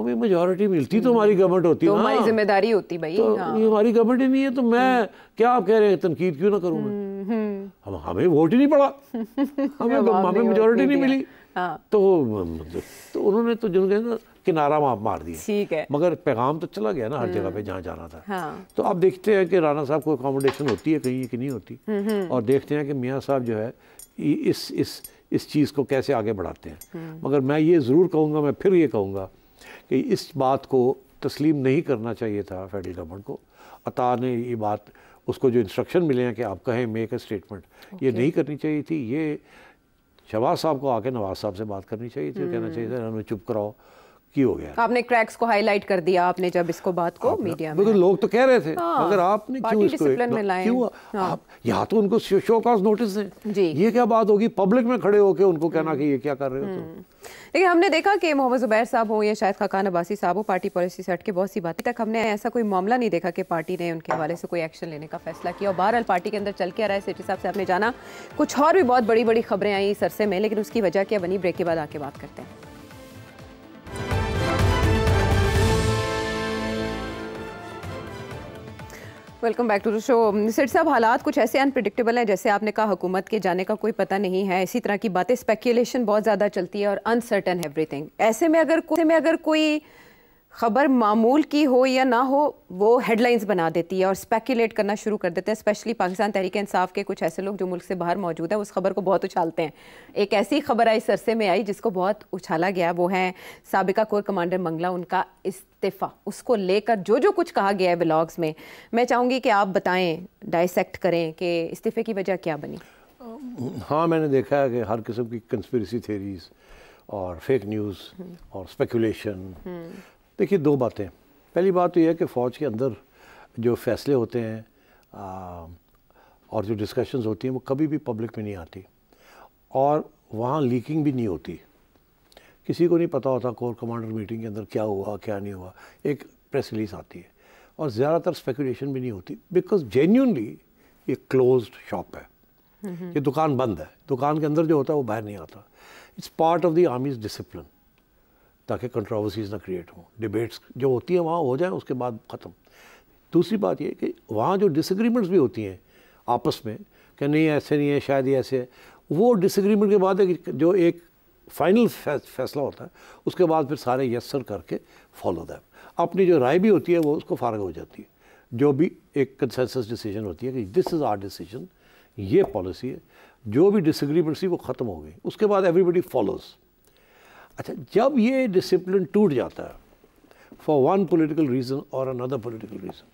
हमें मेजोरिटी मिलती तो हमारी गवर्नमेंट होती है तो हमारी जिम्मेदारी होती भाई तो हाँ। ये हमारी गवर्नमेंट ही नहीं है तो मैं क्या आप कह रहे हैं तनकीद क्यों ना करूँ मैं हम्म, हम्म। हम हमें वोट ही नहीं पड़ा हमें हमें मेजोरिटी नहीं मिली हाँ। तो तो उन्होंने तो जिन्होंने ना किनारा माप मार दिया ठीक है मगर पैगाम तो चला गया ना हर जगह हम्म। पे जहाँ जाना था हाँ। तो आप देखते हैं कि राणा साहब को अकोमोडेशन होती है कहीं कि नहीं होती और देखते हैं कि मियाँ साहब जो है इस इस इस चीज़ को कैसे आगे बढ़ाते हैं हम्म। मगर मैं ये ज़रूर कहूँगा मैं फिर ये कहूँगा कि इस बात को तस्लीम नहीं करना चाहिए था फेडरल गवर्नमेंट को अता ने ये बात उसको जो इंस्ट्रक्शन मिले हैं कि आप कहें मेक अ स्टेटमेंट ये नहीं करनी चाहिए थी ये शहबाज साहब को आके नवाज साहब से बात करनी चाहिए थी कहना चाहिए हम्म। था इन्होंने चुप कराओ की हो गया आपने क्रैक्स को हाईलाइट कर दिया आपने जब इसको बात को मीडिया में तो लोग तो कह रहे थे हाँ, मगर आपने क्यों इसको क्यों हाँ। आप यहाँ तो उनको शो काज नोटिस है ये क्या बात होगी पब्लिक में खड़े होकर उनको कहना कि ये क्या कर रहे हो तुम लेकिन हम्म। हमने देखा कि मोहम्मद जुबैर साहब हो या शायद खाकान अब्बासी साहब हो पार्टी पॉलिसी सेट के बहुत सी बातें तक हमने ऐसा कोई मामला नहीं देखा कि पार्टी ने उनके हवाले से कोई एक्शन लेने का फैसला किया और बहरहाल पार्टी के अंदर चल के आ रहा है सिटी साहब से आपने जाना कुछ और भी बहुत बड़ी बड़ी खबरें आई इस अरसे में लेकिन उसकी वजह क्या बनी ब्रेक के बाद आके बात करते हैं welcome back to the show sir साहब हालात कुछ ऐसे अनप्रडिक्टेबल हैं जैसे आपने कहा हुकूमत के जाने का कोई पता नहीं है इसी तरह की बातें स्पेकुलेशन बहुत ज़्यादा चलती है और अनसर्टन एवरीथिंग ऐसे में अगर में अगर कोई ख़बर मामूल की हो या ना हो वो हेडलाइंस बना देती है और स्पेकुलेट करना शुरू कर देते हैं स्पेशली पाकिस्तान तहरीक इंसाफ के कुछ ऐसे लोग जो मुल्क से बाहर मौजूद हैं उस खबर को बहुत उछालते हैं एक ऐसी खबर आई सरसे में आई जिसको बहुत उछाला गया वो है सबका कोर कमांडर मंगला उनका इस्तीफ़ा उसको लेकर जो जो कुछ कहा गया है ब्लॉग्स में मैं चाहूँगी कि आप बताएँ डायसेक्ट करें कि इस्तीफ़े की वजह क्या बनी हाँ मैंने देखा है कि हर किस्म की कंस्परेसी थेरीज और फेक न्यूज़ हम्म। और स्पेकुलेशन देखिए दो बातें पहली बात तो यह है कि फ़ौज के अंदर जो फैसले होते हैं आ, और जो डिस्कशंस होती हैं वो कभी भी पब्लिक में नहीं आती और वहाँ लीकिंग भी नहीं होती किसी को नहीं पता होता कोर कमांडर मीटिंग के अंदर क्या हुआ क्या नहीं हुआ एक प्रेस रिलीज आती है और ज़्यादातर स्पेकुलेशन भी नहीं होती बिकॉज जेन्यूनली ये क्लोज शॉप है हम्म, हम्म। ये दुकान बंद है दुकान के अंदर जो होता है वो बाहर नहीं आता it's part of the army's discipline ताकि कंट्रोवर्सीज ना क्रिएट हों डिबेट्स जो होती हैं वहाँ हो जाए उसके बाद ख़त्म दूसरी बात यह कि वहाँ जो डिसग्रीमेंट्स भी होती हैं आपस में कि नहीं ऐसे नहीं है शायद ही ऐसे है वो डिसग्रीमेंट के बाद एक जो एक फाइनल फैसला होता है उसके बाद फिर सारे यस सर करके फॉलो दैम अपनी जो राय भी होती है वो उसको फारग हो जाती है जो भी एक कंसेंसस डिसीजन होती है कि दिस इज़ आर डिसीजन ये पॉलिसी है जो भी डिसग्रीमेंट्स थी वो ख़त्म हो गई उसके बाद एवरीबडी फॉलोज़ अच्छा जब ये डिसिप्लिन टूट जाता है फॉर वन पोलिटिकल रीज़न और अनदर पोलिटिकल रीज़न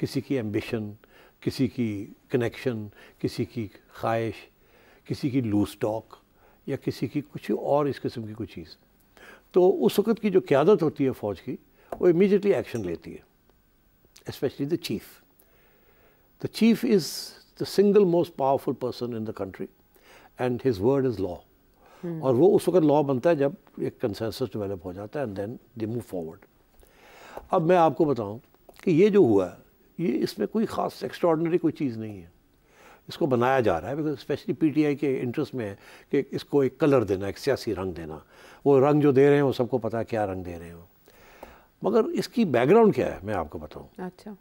किसी की एम्बिशन किसी की कनेक्शन किसी की ख्वाहिश किसी की लूज टॉक या किसी की कुछ और इस किस्म की कोई चीज़ तो उस वक़्त की जो क्यादत होती है फ़ौज की वो इमीजिएटली एक्शन लेती है especially the chief the chief is the single most powerful person in the country and his word is law Hmm. और वो उस वक्त लॉ बनता है जब एक कंसेंसस डेवलप हो जाता है and then they move forward अब मैं आपको बताऊं कि ये जो हुआ है ये इसमें कोई ख़ास एक्स्ट्रॉडनरी कोई चीज़ नहीं है इसको बनाया जा रहा है बिकॉज स्पेशली पीटीआई के इंटरेस्ट में है कि इसको एक कलर देना एक सियासी रंग देना वो रंग जो दे रहे हैं वो सबको पता है क्या रंग दे रहे हैं मगर इसकी बैकग्राउंड क्या है मैं आपको बताऊँ अच्छा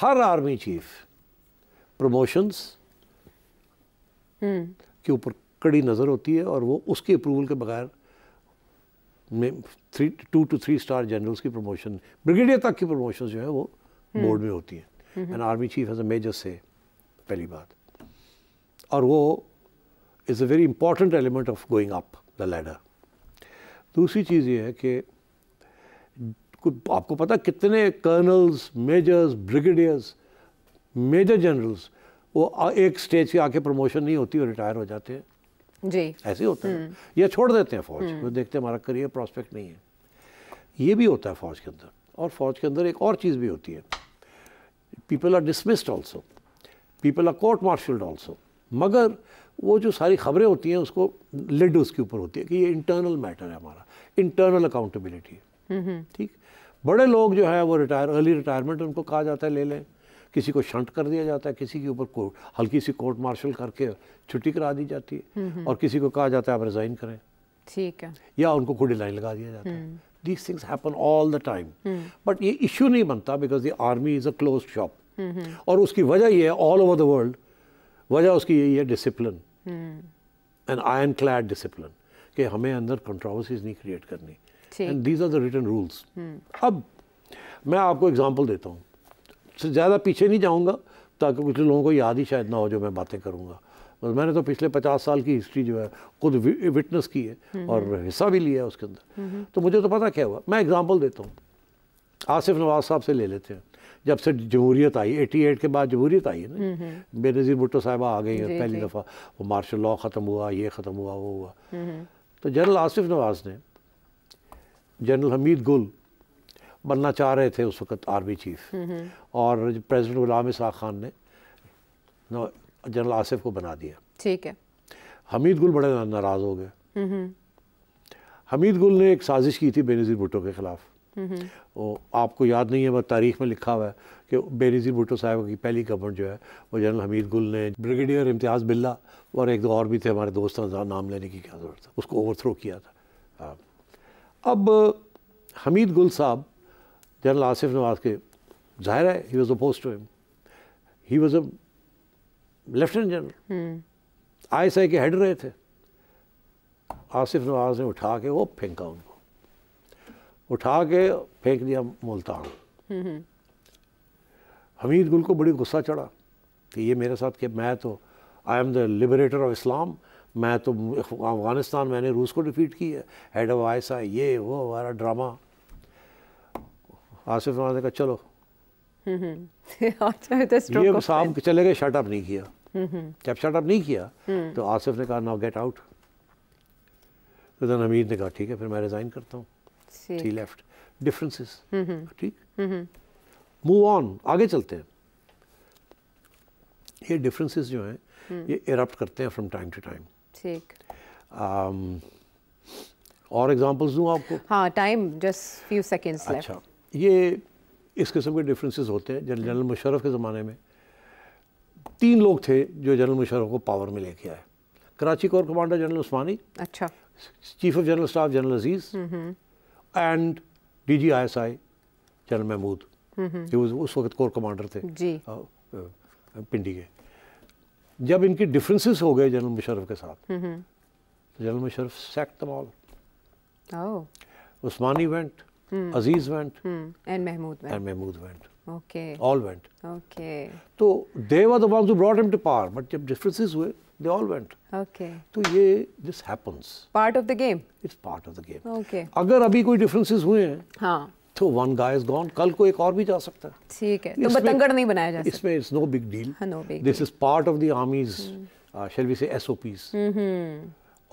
हर आर्मी चीफ प्रमोशंस के ऊपर कड़ी नज़र होती है और वो उसके अप्रूवल के बगैर में three two two three star generals की प्रमोशन ब्रिगेडियर तक की प्रमोशन जो है वो बोर्ड हम्म। में होती हैं and army chief as a major से पहली बात और वो is a very important element of going up the ladder दूसरी चीज़ ये है कि आपको पता कितने colonels majors brigadiers major generals वो एक स्टेज के आके प्रमोशन नहीं होती और रिटायर हो जाते हैं जी ऐसे होता है या हम्म। छोड़ देते हैं फौज हम्म। वो देखते हैं हमारा करियर प्रॉस्पेक्ट नहीं है ये भी होता है फौज के अंदर और फौज के अंदर एक और चीज़ भी होती है people are dismissed also people are court martialled also मगर वो जो सारी खबरें होती हैं उसको लिड उसके ऊपर होती है कि ये इंटरनल मैटर है हमारा इंटरनल अकाउंटेबिलिटी हम्म, ठीक बड़े लोग जो है वो रिटायर अर्ली रिटायरमेंट उनको कहा जाता है ले लें किसी को शंट कर दिया जाता है किसी के ऊपर कोर्ट हल्की सी कोर्ट मार्शल करके छुट्टी करा दी जाती है हम्म, हम्म। और किसी को कहा जाता है आप रिज़ाइन करें ठीक है या उनको खुड़ी लाइन लगा दिया जाता है these things happen all the time but ये इश्यू नहीं बनता because the army is a close shop और उसकी वजह ये है ऑल ओवर द वर्ल्ड वजह उसकी यही है discipline an iron clad discipline कि हमें अंदर कंट्रोवर्सीज नहीं क्रिएट करनी and these are the written rules अब मैं आपको एग्जाम्पल देता हूँ से ज़्यादा पीछे नहीं जाऊँगा ताकि कुछ लोगों को याद ही शायद ना हो जो मैं बातें करूँगा बस मतलब मैंने तो पिछले पचास साल की हिस्ट्री जो है खुद विटनेस की है हम्म। और हिस्सा भी लिया है उसके अंदर हम्म। तो मुझे तो पता क्या हुआ मैं एग्ज़ाम्पल देता हूँ आसिफ नवाज साहब से ले लेते हैं जब से जमहूरियत आई 88 के बाद जमहूरियत आई है ना हम्म, बेनज़ीर भुट्टो साहब आ गई है पहली दफ़ा वो मार्शल लॉ ख़त्म हुआ ये ख़त्म हुआ वो हुआ तो जनरल आसिफ नवाज ने जनरल हमीद गुल बनना चाह रहे थे उस वक्त आर्मी चीफ हम्म, हम्म। और प्रेसिडेंट गुलाम इसाक खान ने जनरल आसिफ को बना दिया ठीक है हमीद गुल बड़े नाराज़ हो गए हम्म, हमीद गुल ने एक साजिश की थी बेनज़ीर भुट्टो के ख़िलाफ़ वो आपको याद नहीं है मैं तारीख में लिखा हुआ है कि बेनज़ीर भुट्टो साहब की पहली गवर्नमेंट जो है वो जनरल हमीद गुल ने ब्रिगेडियर इम्तियाज़ बिल्ला और एक दो और भी थे हमारे दोस्त नाम लेने की क्या ज़रूरत है उसको ओवरथ्रो किया था हाँ। अब हमीद गुल साहब जनरल आसिफ नवाज के जाहिर है he was opposed to him he was a lieutenant general I S I के हेड रहे थे आसिफ नवाज ने उठा के वो फेंका उनको उठा के फेंक दिया मुल्तान हमीद गुल को बड़ी गुस्सा चढ़ा कि ये मेरे साथ कि मैं तो I am the liberator of Islam मैं तो अफगानिस्तान मैंने रूस को डिफीट किया head of I S I ये वो हमारा ड्रामा आसिफ ने कहा चलो हम्म, हम्म। तो ये साहब चले गए शटअप नहीं किया हम्म, जब शटअप नहीं किया तो आसिफ ने कहा नाउ गेट आउट तो दिन हमीद ने कहा ठीक है फिर मैं रिज़ाइन करता हूँ थ्री लेफ्ट डिफरेंसेस ठीक मूव ऑन आगे चलते हैं ये डिफरेंसेस जो हैं ये इरप्ट करते हैं फ्रॉम टाइम टू टाइम ठीक um, और एग्जांपल्स दूं आपको हाँ time just few seconds left ये इस किस्म के डिफरेंसेस होते हैं जनरल जनरल मुशरफ के ज़माने में तीन लोग थे जो जनरल मुशरफ को पावर में लेके आए Karachi core commander general Usmani अच्छा chief of general staff general Aziz and D G I S I general Mahmood उस वक्त कोर कमांडर थे जी पिंडी के जब इनके डिफरेंसेस हो गए जनरल मुशरफ के साथ तो जनरल मुशरफ सेक्ट तमाल Usmani went hmm. Aziz went. Hmm. And Mahmood went. And Mahmood went. Okay. All went. Okay. So they were the ones who brought him to power. But जब differences हुए, they all went. Okay. तो ये this happens. Part of the game. It's part of the game. Okay. अगर अभी कोई differences हुए हैं. हाँ. तो वन गाय इज गॉन कल को एक और भी जा सकता है ठीक है तो बतंगड़ नहीं बनाया जा सकता इसमें it's no big deal this is part of the army's shall we say SOPs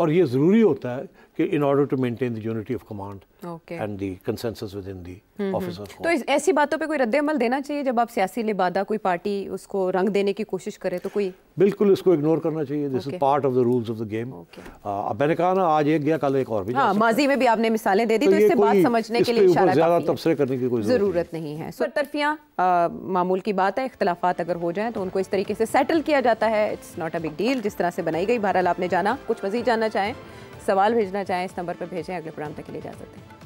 और ये ज़रूरी होता है in order to maintain the unity of command okay. and the consensus within the mm-hmm. officer तो ऐसी बातों पे कोई रद्दमल देना चाहिए जब आप सियासी लिबादा कोई पार्टी उसको रंग देने की कोशिश करे तो कोई बिल्कुल इसको इग्नोर करना चाहिए this is part of the rules of the game अब मैंने कहा ना आज एक गया कल एक और भी हाँ, माजी में भी आपने मिसालें दे दी तो, तो इससे बात समझने के लिए इशारा ज्यादा तबसरे करने की कोई जरूरत नहीं है सर तरफियां मामूल की बात है इख्तलाफात अगर हो जाएं तो उनको इस तरीके से सेटल किया जाता है it's not a big deal जिस तरह से बनाई गई बहरहाल आपने जाना कुछ मजीद जानना चाहें सवाल भेजना चाहें इस नंबर पर भेजें अगले प्रोग्राम तक के लिए जा सकते हैं